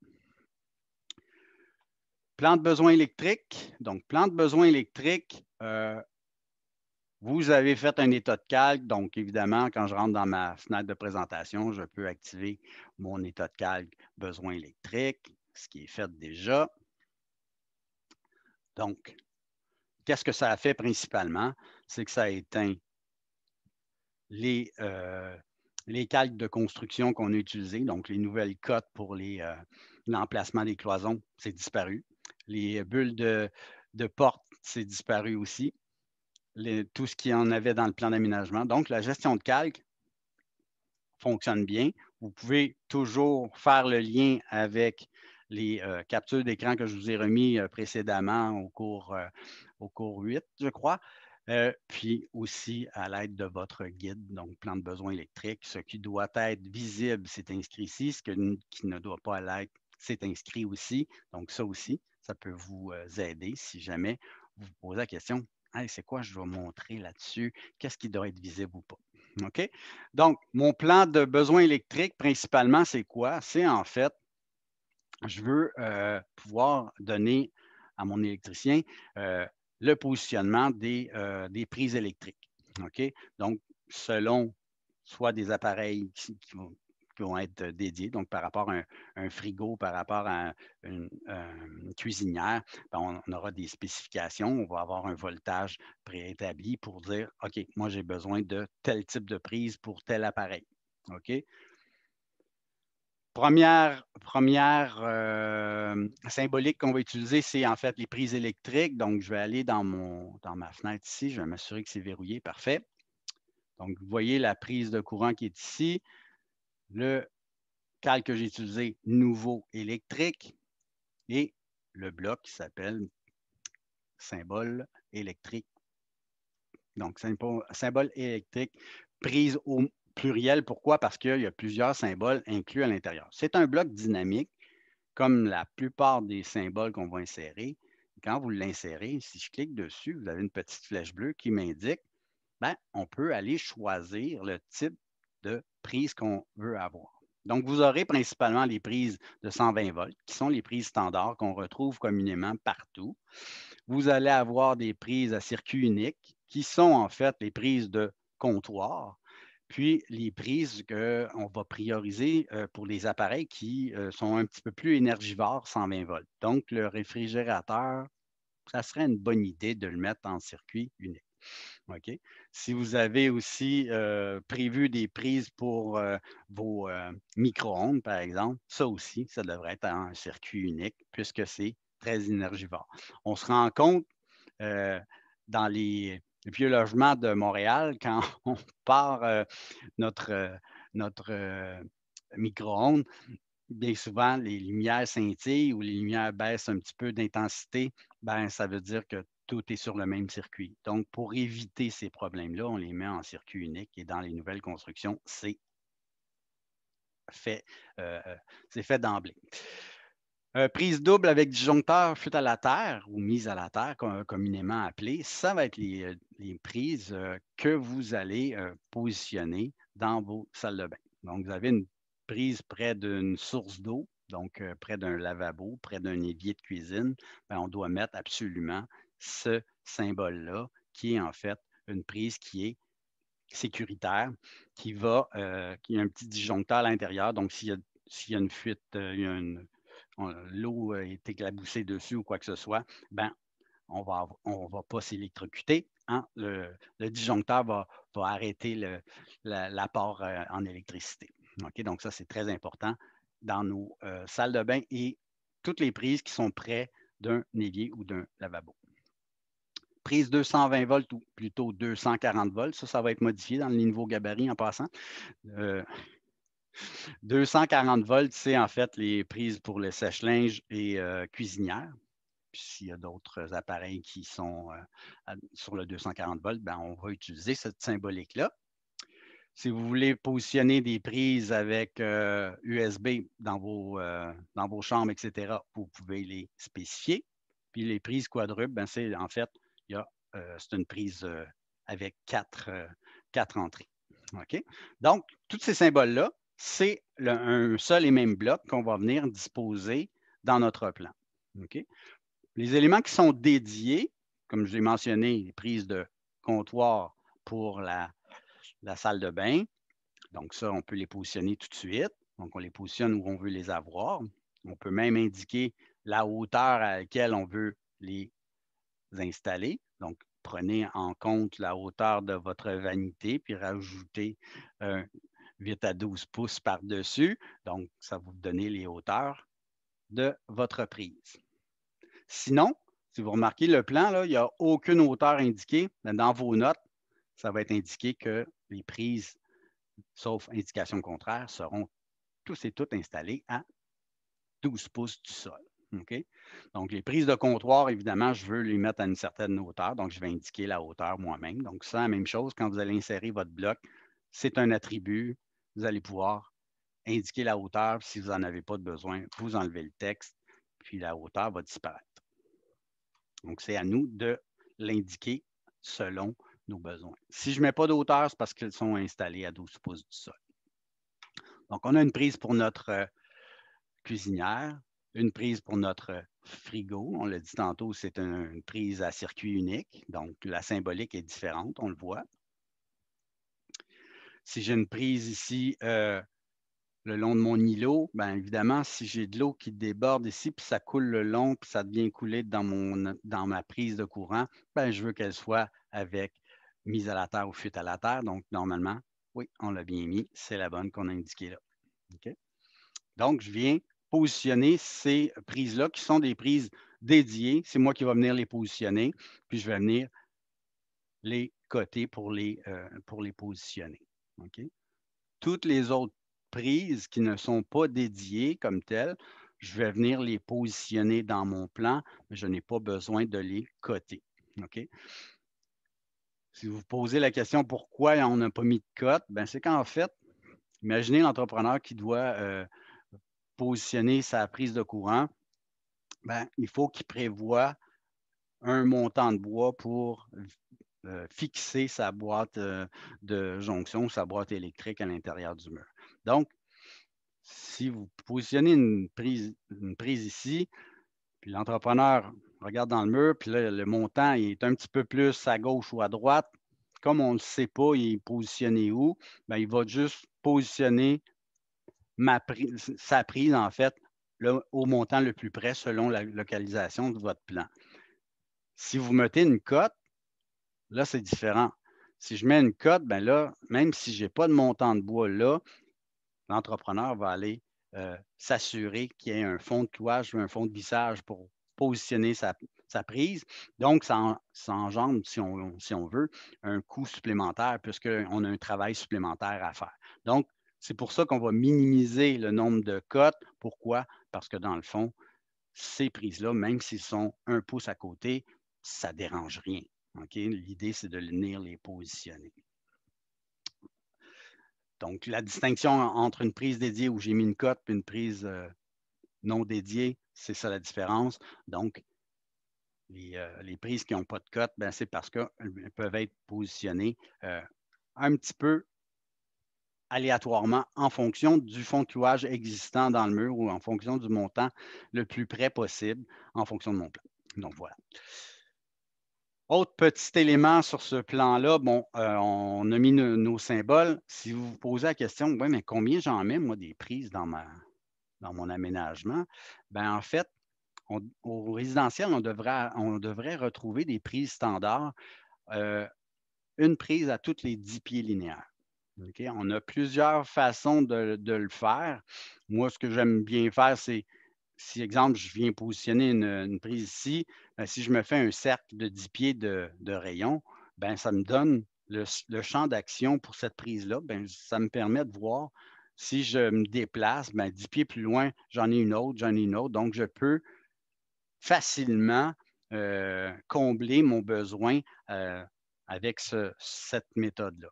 Plan de besoin électrique. Donc, plan de besoin électrique, euh, vous avez fait un état de calque. Donc, évidemment, quand je rentre dans ma fenêtre de présentation, je peux activer mon état de calque besoin électrique, ce qui est fait déjà. Donc, qu'est-ce que ça a fait principalement? C'est que ça a éteint les, euh, les calques de construction qu'on a utilisés, donc les nouvelles cotes pour euh, l'emplacement des cloisons, c'est disparu. Les bulles de, de porte, c'est disparu aussi. tout ce qu'il y en avait dans le plan d'aménagement. Donc, la gestion de calque fonctionne bien. Vous pouvez toujours faire le lien avec les euh, captures d'écran que je vous ai remis euh, précédemment au cours, 8, euh, je crois. puis aussi à l'aide de votre guide, donc plan de besoins électriques, Ce qui doit être visible, c'est inscrit ici. Ce qui ne doit pas l'être, c'est inscrit aussi. Donc, ça aussi, ça peut vous euh, aider si jamais vous vous posez la question c'est quoi je dois montrer là-dessus Qu'est-ce qui doit être visible ou pas OK Donc, mon plan de besoin électrique, principalement, c'est quoi C'est en fait, je veux euh, pouvoir donner à mon électricien euh, le positionnement des, des prises électriques. OK Donc, selon soit des appareils qui, vont qui vont être euh, dédiées, Donc, par rapport à un, frigo, par rapport à une, euh, cuisinière, ben, on, aura des spécifications, on va avoir un voltage préétabli pour dire, OK, moi j'ai besoin de tel type de prise pour tel appareil. OK? Première, euh, symbolique qu'on va utiliser, c'est en fait les prises électriques. Donc, je vais aller dans ma fenêtre ici, je vais m'assurer que c'est verrouillé, parfait. Donc, vous voyez la prise de courant qui est ici le calque que j'ai utilisé, nouveau électrique, et le bloc qui s'appelle symbole électrique. Donc, symbole électrique prise au pluriel. Pourquoi? Parce qu'il y a plusieurs symboles inclus à l'intérieur. C'est un bloc dynamique, comme la plupart des symboles qu'on va insérer. Quand vous l'insérez, si je clique dessus, vous avez une petite flèche bleue qui m'indique, ben, on peut aller choisir le type de prises qu'on veut avoir. Donc, vous aurez principalement les prises de 120 volts, qui sont les prises standards qu'on retrouve communément partout. Vous allez avoir des prises à circuit unique, qui sont en fait les prises de comptoir, puis les prises qu'on va prioriser euh, pour les appareils qui euh, sont un petit peu plus énergivores, 120 volts. Donc, le réfrigérateur, ça serait une bonne idée de le mettre en circuit unique. OK? Si vous avez aussi euh, prévu des prises pour euh, vos euh, micro-ondes, par exemple, ça aussi, ça devrait être un circuit unique puisque c'est très énergivore. On se rend compte dans les vieux logements de Montréal [LAUGHS] quand on part notre, notre micro-ondes, bien souvent, les lumières scintillent ou les lumières baissent un petit peu d'intensité, ben, ça veut dire que tout est sur le même circuit. Donc, pour éviter ces problèmes-là, on les met en circuit unique et dans les nouvelles constructions, c'est fait, euh, euh, fait d'emblée. Euh, prise double avec disjoncteur fut à la terre ou mise à la terre, communément appelée, ça va être les, prises que vous allez positionner dans vos salles de bain. Donc, vous avez une prise près d'une source d'eau, donc près d'un lavabo, près d'un évier de cuisine. Ben, on doit mettre absolument ce symbole-là, qui est en fait une prise qui est sécuritaire, qui va, euh, qui a un petit disjoncteur à l'intérieur. Donc, s'il y, a une fuite, euh, l'eau euh, est éclaboussée dessus ou quoi que ce soit, ben, on va, ne on va pas s'électrocuter. Hein. Le, disjoncteur va, arrêter l'apport en électricité. Donc, ça, c'est très important dans nos salles de bain et toutes les prises qui sont près d'un évier ou d'un lavabo prise 220 volts ou plutôt 240 volts. Ça, ça va être modifié dans le niveau gabarit en passant. 240 euh, volts, c'est en fait les prises pour le sèche-linge et euh, cuisinière. Puis s'il y a d'autres appareils qui sont euh, sur le 240 volts, ben, on va utiliser cette symbolique-là. Si vous voulez positionner des prises avec USB dans vos, dans vos chambres, etc., vous pouvez les spécifier. Puis les prises quadruples, ben, c'est en fait euh, c'est une prise euh, avec quatre, euh, entrées. Donc, tous ces symboles-là, c'est un seul et même bloc qu'on va venir disposer dans notre plan. Les éléments qui sont dédiés, comme je l'ai mentionné, les prises de comptoir pour la, salle de bain. Donc, ça, on peut les positionner tout de suite. Donc, on les positionne où on veut les avoir. On peut même indiquer la hauteur à laquelle on veut les installer. Donc, prenez en compte la hauteur de votre vanité, puis rajoutez un euh, 8 à 12 pouces par-dessus. Donc, ça vous donner les hauteurs de votre prise. Sinon, si vous remarquez le plan, il n'y a aucune hauteur indiquée. Dans vos notes, ça va être indiqué que les prises, sauf indication contraire, seront tous et toutes installées à 12 pouces du sol. Donc, les prises de comptoir, évidemment, je veux les mettre à une certaine hauteur, donc je vais indiquer la hauteur moi-même. Donc, c'est la même chose, quand vous allez insérer votre bloc, c'est un attribut, vous allez pouvoir indiquer la hauteur. Si vous n'en avez pas de besoin, vous enlevez le texte, puis la hauteur va disparaître. Donc, c'est à nous de l'indiquer selon nos besoins. Si je ne mets pas hauteur, c'est parce qu'ils sont installés à 12 pouces du sol. Donc, on a une prise pour notre euh, cuisinière une prise pour notre frigo. On l'a dit tantôt, c'est une prise à circuit unique, donc la symbolique est différente, on le voit. Si j'ai une prise ici euh, le long de mon îlot, bien évidemment, si j'ai de l'eau qui déborde ici, puis ça coule le long, puis ça devient coulé dans, mon, dans ma prise de courant, bien je veux qu'elle soit avec mise à la terre ou fuite à la terre. Donc, normalement, oui, on l'a bien mis, c'est la bonne qu'on a indiquée là. Donc, je viens positionner ces prises-là, qui sont des prises dédiées. C'est moi qui vais venir les positionner, puis je vais venir les coter pour les, euh, pour les positionner. Toutes les autres prises qui ne sont pas dédiées comme telles, je vais venir les positionner dans mon plan, mais je n'ai pas besoin de les coter. Si vous vous posez la question pourquoi on n'a pas mis de cote, ben, c'est qu'en fait, imaginez l'entrepreneur qui doit euh, positionner sa prise de courant, ben, il faut qu'il prévoit un montant de bois pour euh, fixer sa boîte euh, de jonction, sa boîte électrique à l'intérieur du mur. Donc, si vous positionnez une prise, une prise ici, puis l'entrepreneur regarde dans le mur, puis là, le montant est un petit peu plus à gauche ou à droite, comme on ne sait pas, il est positionné où, ben, il va juste positionner sa prise, en fait, le, au montant le plus près selon la localisation de votre plan. Si vous mettez une cote, là, c'est différent. Si je mets une cote, ben là, même si je n'ai pas de montant de bois là, l'entrepreneur va aller euh, s'assurer qu'il y ait un fond de clouage ou un fond de vissage pour positionner sa, prise. Donc, ça, engendre, si on, si on, veut, un coût supplémentaire puisqu'on a un travail supplémentaire à faire. Donc, c'est pour ça qu'on va minimiser le nombre de cotes. Pourquoi? Parce que dans le fond, ces prises-là, même s'ils sont un pouce à côté, ça ne dérange rien. L'idée, c'est de venir les positionner. Donc, la distinction entre une prise dédiée où j'ai mis une cote et une prise euh, non dédiée, c'est ça la différence. Donc, les, euh, prises qui n'ont pas de cote, ben, c'est parce qu'elles peuvent être positionnées euh, un petit peu aléatoirement en fonction du fond de existant dans le mur ou en fonction du montant le plus près possible en fonction de mon plan. Donc voilà. Autre petit élément sur ce plan-là, bon, euh, on a mis nos, symboles. Si vous vous posez la question, ouais, mais combien j'en mets, moi, des prises dans, ma, dans mon aménagement? Ben, en fait, au résidentiel, on devrait, on devrait retrouver des prises standards, euh, une prise à toutes les 10 pieds linéaires. On a plusieurs façons de, le faire. Moi, ce que j'aime bien faire, c'est si, exemple, je viens positionner une, prise ici, ben, si je me fais un cercle de 10 pieds de, rayon, ben, ça me donne le, champ d'action pour cette prise-là. Ben, ça me permet de voir si je me déplace, 10 ben, pieds plus loin, j'en ai une autre, j'en ai une autre. Donc, je peux facilement euh, combler mon besoin euh, avec cette méthode-là.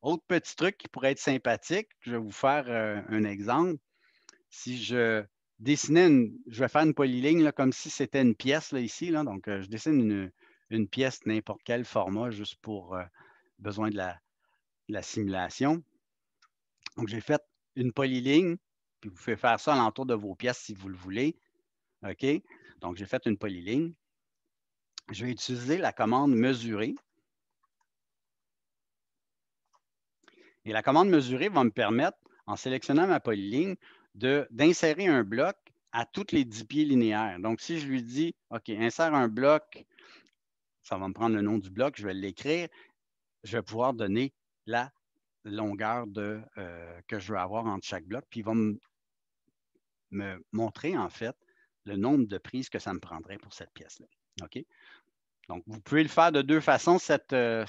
Autre petit truc qui pourrait être sympathique, je vais vous faire euh, un exemple. Si je dessinais je vais faire une polyligne comme si c'était une pièce là, ici, là, donc euh, je dessine une, pièce n'importe quel format juste pour euh, besoin de la, simulation. Donc j'ai fait une polyligne, puis vous pouvez faire ça à l'entour de vos pièces si vous le voulez. OK? Donc j'ai fait une polyligne. Je vais utiliser la commande mesurer Et la commande mesurée va me permettre, en sélectionnant ma polyligne, d'insérer un bloc à toutes les dix pieds linéaires. Donc, si je lui dis, OK, insère un bloc, ça va me prendre le nom du bloc, je vais l'écrire, je vais pouvoir donner la longueur de, euh, que je veux avoir entre chaque bloc, puis il va me, montrer, en fait, le nombre de prises que ça me prendrait pour cette pièce-là. OK? Donc, vous pouvez le faire de deux façons, cette, euh,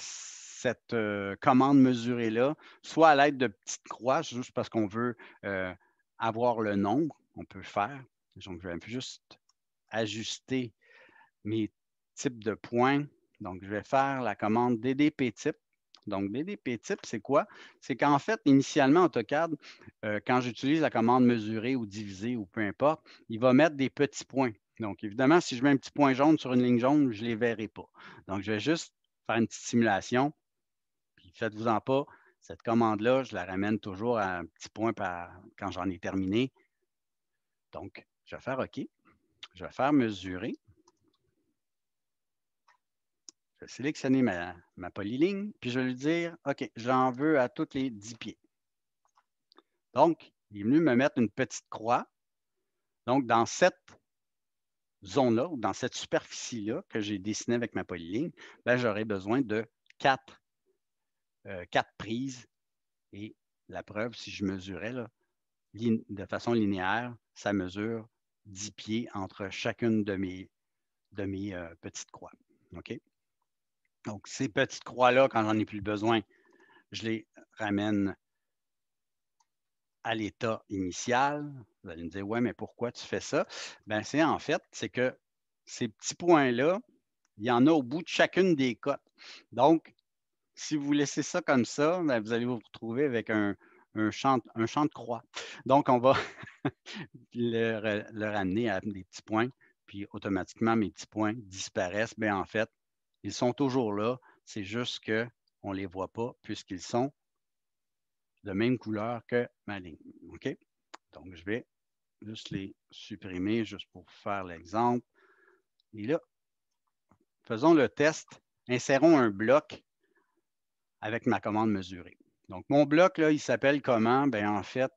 cette euh, commande mesurée-là, soit à l'aide de petites croix, juste parce qu'on veut euh, avoir le nombre, on peut le faire. Donc, je vais juste ajuster mes types de points. Donc, je vais faire la commande DDP type. Donc, DDP type, c'est quoi? C'est qu'en fait, initialement, AutoCAD, euh, quand j'utilise la commande mesurer ou diviser ou peu importe, il va mettre des petits points. Donc, évidemment, si je mets un petit point jaune sur une ligne jaune, je ne les verrai pas. Donc, je vais juste faire une petite simulation faites-vous-en pas. Cette commande-là, je la ramène toujours à un petit point quand j'en ai terminé. Donc, je vais faire OK. Je vais faire mesurer. Je vais sélectionner ma, ma polyligne, puis je vais lui dire OK, j'en veux à toutes les 10 pieds. Donc, il est venu me mettre une petite croix. Donc, dans cette zone-là, dans cette superficie-là que j'ai dessinée avec ma polyligne, ben, j'aurai besoin de quatre euh, quatre prises. Et la preuve, si je mesurais là, de façon linéaire, ça mesure 10 pieds entre chacune de mes, de mes euh, petites croix. OK? Donc, ces petites croix-là, quand j'en ai plus besoin, je les ramène à l'état initial. Vous allez me dire, ouais, mais pourquoi tu fais ça? Ben, c'est en fait, c'est que ces petits points-là, il y en a au bout de chacune des côtes. Donc, si vous laissez ça comme ça, ben, vous allez vous retrouver avec un, un champ, de croix. Donc, on va [LAUGHS] le, ramener à des petits points, puis automatiquement, mes petits points disparaissent. Mais ben, en fait, ils sont toujours là. C'est juste qu'on ne les voit pas puisqu'ils sont de même couleur que ma ligne. OK? Donc, je vais juste les supprimer juste pour faire l'exemple. Et là, faisons le test. Insérons un bloc avec ma commande mesurée. Donc, mon bloc, là, il s'appelle comment? Bien, en fait,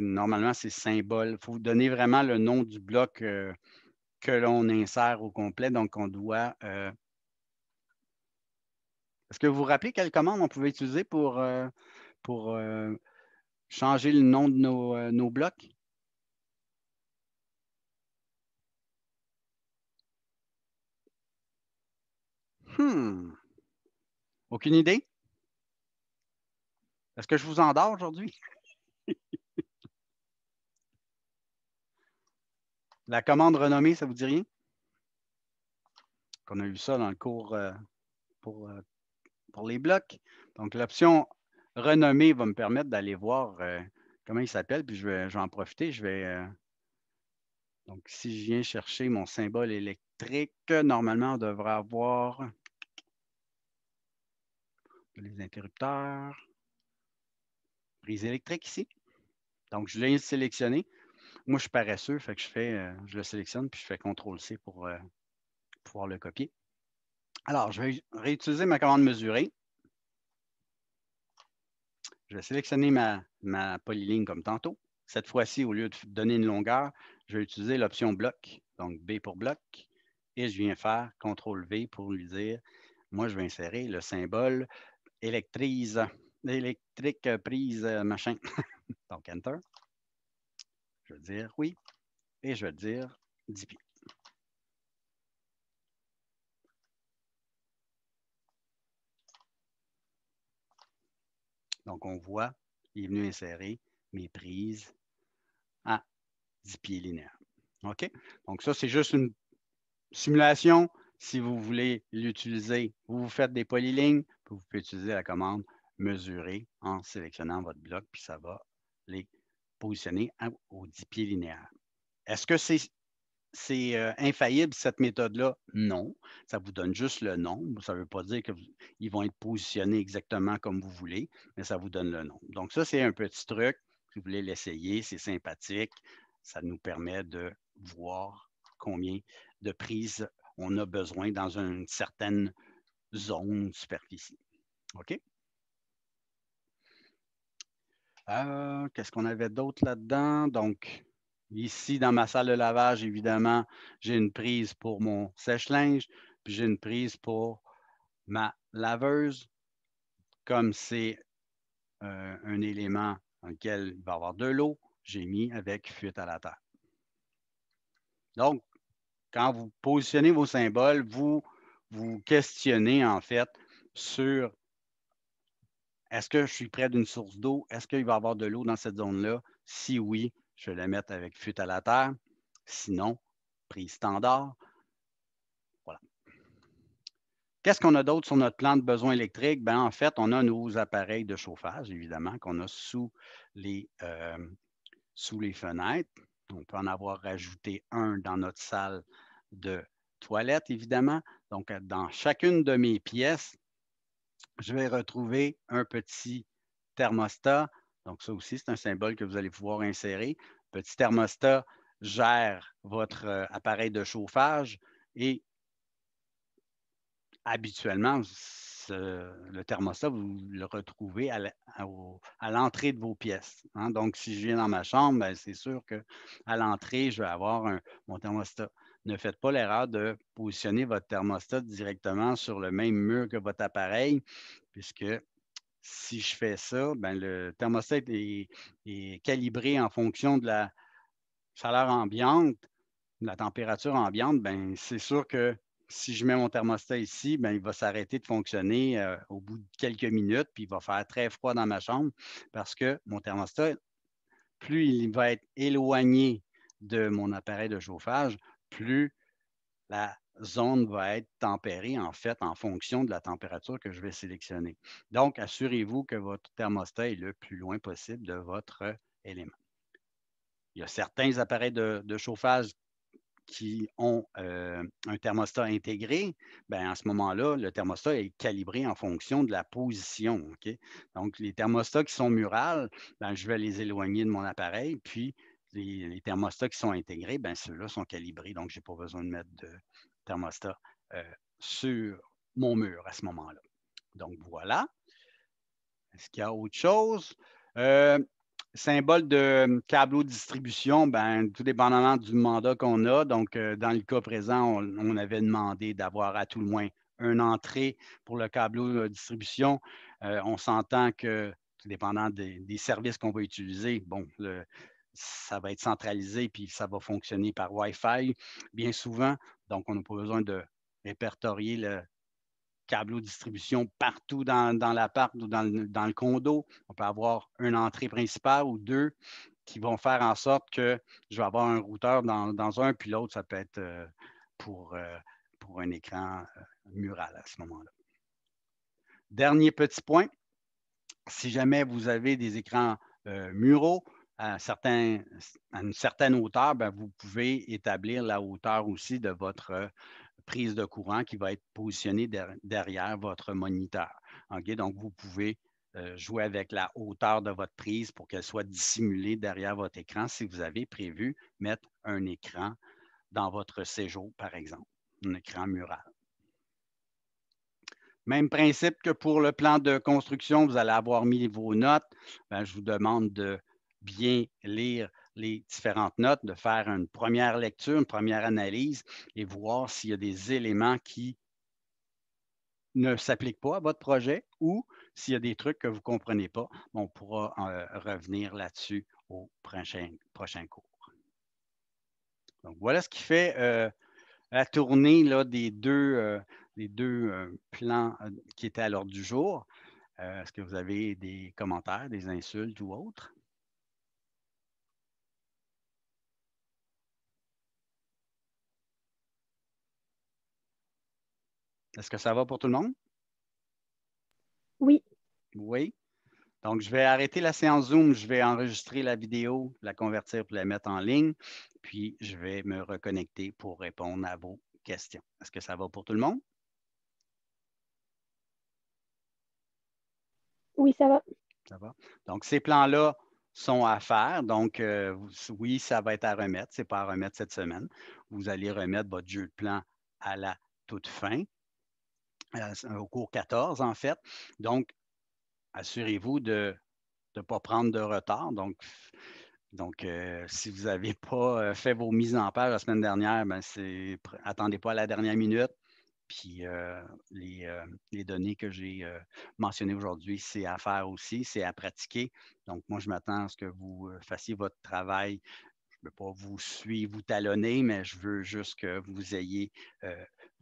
normalement, c'est symbole. Il faut donner vraiment le nom du bloc euh, que l'on insère au complet. Donc, on doit. Euh, est-ce que vous vous rappelez quelle commande on pouvait utiliser pour, euh, pour changer le nom de nos, nos blocs? Hmm. Aucune idée? Est-ce que je vous endors aujourd'hui? [LAUGHS] La commande renommée, ça vous dit rien? On a eu ça dans le cours euh, pour, euh, pour les blocs. Donc, l'option renommée va me permettre d'aller voir euh, comment il s'appelle, puis je vais, en profiter. Je vais. donc, si je viens chercher mon symbole électrique, normalement, on devrait avoir les interrupteurs, prise électrique ici. Donc, je l'ai sélectionné. Moi, je suis paresseux, fait euh, je le sélectionne, puis je fais CTRL-C pour euh, pouvoir le copier. Alors, je vais réutiliser ma commande mesurée. Je vais sélectionner ma, ma polyligne comme tantôt. Cette fois-ci, au lieu de donner une longueur, je vais utiliser l'option bloc, donc B pour bloc, et je viens faire CTRL-V pour lui dire, moi, je vais insérer le symbole électrise, électrique euh, prise euh, machin. [LAUGHS] Donc, Enter. Je vais dire oui. Et je vais dire 10 pieds. Donc, on voit, il est venu insérer mes prises à 10 pieds linéaires. OK? Donc, ça, c'est juste une simulation. Si vous voulez l'utiliser, vous, vous faites des polylignes, vous pouvez utiliser la commande mesurer en sélectionnant votre bloc, puis ça va les positionner aux 10 pieds linéaires. Est-ce que c'est c'est euh, infaillible, cette méthode-là? Non. Ça vous donne juste le nombre. Ça ne veut pas dire qu'ils vont être positionnés exactement comme vous voulez, mais ça vous donne le nombre. Donc, ça, c'est un petit truc. Si vous voulez l'essayer, c'est sympathique. Ça nous permet de voir combien de prises on a besoin dans une certaine zone superficielle. superficie. OK? Euh, qu'est-ce qu'on avait d'autre là-dedans? Donc, ici, dans ma salle de lavage, évidemment, j'ai une prise pour mon sèche-linge, puis j'ai une prise pour ma laveuse. Comme c'est euh, un élément dans lequel il va y avoir de l'eau, j'ai mis avec fuite à la terre. Donc, quand vous positionnez vos symboles, vous vous questionnez en fait sur est-ce que je suis près d'une source d'eau? Est-ce qu'il va y avoir de l'eau dans cette zone-là? Si oui, je vais la mettre avec fuite à la terre. Sinon, prise standard. Voilà. Qu'est-ce qu'on a d'autre sur notre plan de besoin électrique ben, en fait, on a nos appareils de chauffage, évidemment, qu'on a sous les, euh, sous les fenêtres. On peut en avoir rajouté un dans notre salle de toilette, évidemment. Donc, dans chacune de mes pièces, je vais retrouver un petit thermostat. Donc, ça aussi, c'est un symbole que vous allez pouvoir insérer. Petit thermostat gère votre euh, appareil de chauffage et habituellement, le thermostat, vous le retrouvez à l'entrée de vos pièces. Hein. Donc, si je viens dans ma chambre, ben, c'est sûr qu'à l'entrée, je vais avoir mon thermostat ne faites pas l'erreur de positionner votre thermostat directement sur le même mur que votre appareil, puisque si je fais ça, ben, le thermostat est, calibré en fonction de la chaleur ambiante, de la température ambiante. Ben, c'est sûr que si je mets mon thermostat ici, ben, il va s'arrêter de fonctionner euh, au bout de quelques minutes, puis il va faire très froid dans ma chambre parce que mon thermostat, plus il va être éloigné de mon appareil de chauffage, plus la zone va être tempérée en fait en fonction de la température que je vais sélectionner. Donc, assurez-vous que votre thermostat est le plus loin possible de votre élément. Il y a certains appareils de, chauffage qui ont euh, un thermostat intégré, bien, à ce moment-là, le thermostat est calibré en fonction de la position. Donc, les thermostats qui sont murales, ben, je vais les éloigner de mon appareil, puis les, thermostats qui sont intégrés, ben ceux-là sont calibrés, donc je n'ai pas besoin de mettre de thermostat euh, sur mon mur à ce moment-là. Donc voilà. Est-ce qu'il y a autre chose? Euh, symbole de euh, câble de distribution, ben, tout dépendamment du mandat qu'on a. Donc, dans le cas présent, on, avait demandé d'avoir à tout le moins une entrée pour le tableau de distribution. on s'entend que, tout dépendant des services qu'on va utiliser, bon, le, ça va être centralisé, puis ça va fonctionner par Wi-Fi bien souvent. Donc, on n'a pas besoin de répertorier le câble de distribution partout dans, dans l'appart ou dans le, condo. On peut avoir une entrée principale ou deux qui vont faire en sorte que je vais avoir un routeur dans, un, puis l'autre, ça peut être euh, euh, pour, un écran euh, mural à ce moment-là. Dernier petit point, si jamais vous avez des écrans muraux, à, une certaine hauteur, ben, vous pouvez établir la hauteur aussi de votre euh, prise de courant qui va être positionnée derrière votre moniteur. Donc, vous pouvez euh, jouer avec la hauteur de votre prise pour qu'elle soit dissimulée derrière votre écran si vous avez prévu mettre un écran dans votre séjour, par exemple, un écran mural. Même principe que pour le plan de construction, vous allez avoir mis vos notes. Ben, je vous demande de bien lire les différentes notes, de faire une première lecture, une première analyse et voir s'il y a des éléments qui ne s'appliquent pas à votre projet ou s'il y a des trucs que vous ne comprenez pas, on pourra euh, revenir là-dessus au prochain, prochain cours. Donc, voilà ce qui fait euh, la tournée là, des deux, euh, des deux plans qui étaient à l'ordre du jour. Est-ce que vous avez des commentaires, des insultes ou autres? Est-ce que ça va pour tout le monde? Oui. Oui. Donc, je vais arrêter la séance Zoom, je vais enregistrer la vidéo, la convertir pour la mettre en ligne, puis je vais me reconnecter pour répondre à vos questions. Est-ce que ça va pour tout le monde? Oui, ça va. Ça va. Donc, ces plans-là sont à faire. Donc, euh, oui, ça va être à remettre. Ce n'est pas à remettre cette semaine. Vous allez remettre votre jeu de plan à la toute fin au cours 14, en fait. Donc, assurez-vous de ne pas prendre de retard. Donc, donc euh, si vous n'avez pas euh, fait vos mises en page la semaine dernière, ben attendez pas à la dernière minute. Puis euh, les, les, données que j'ai mentionnées aujourd'hui, c'est à faire aussi, c'est à pratiquer. Donc, moi, je m'attends à ce que vous fassiez votre travail. Je ne veux pas vous suivre, vous talonner, mais je veux juste que vous ayez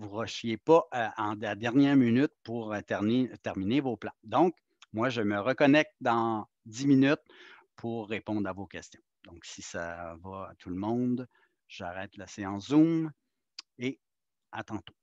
vous ne pas euh, en la dernière minute pour euh, terminer, terminer vos plans. Donc, moi, je me reconnecte dans 10 minutes pour répondre à vos questions. Donc, si ça va à tout le monde, j'arrête la séance Zoom et à tantôt.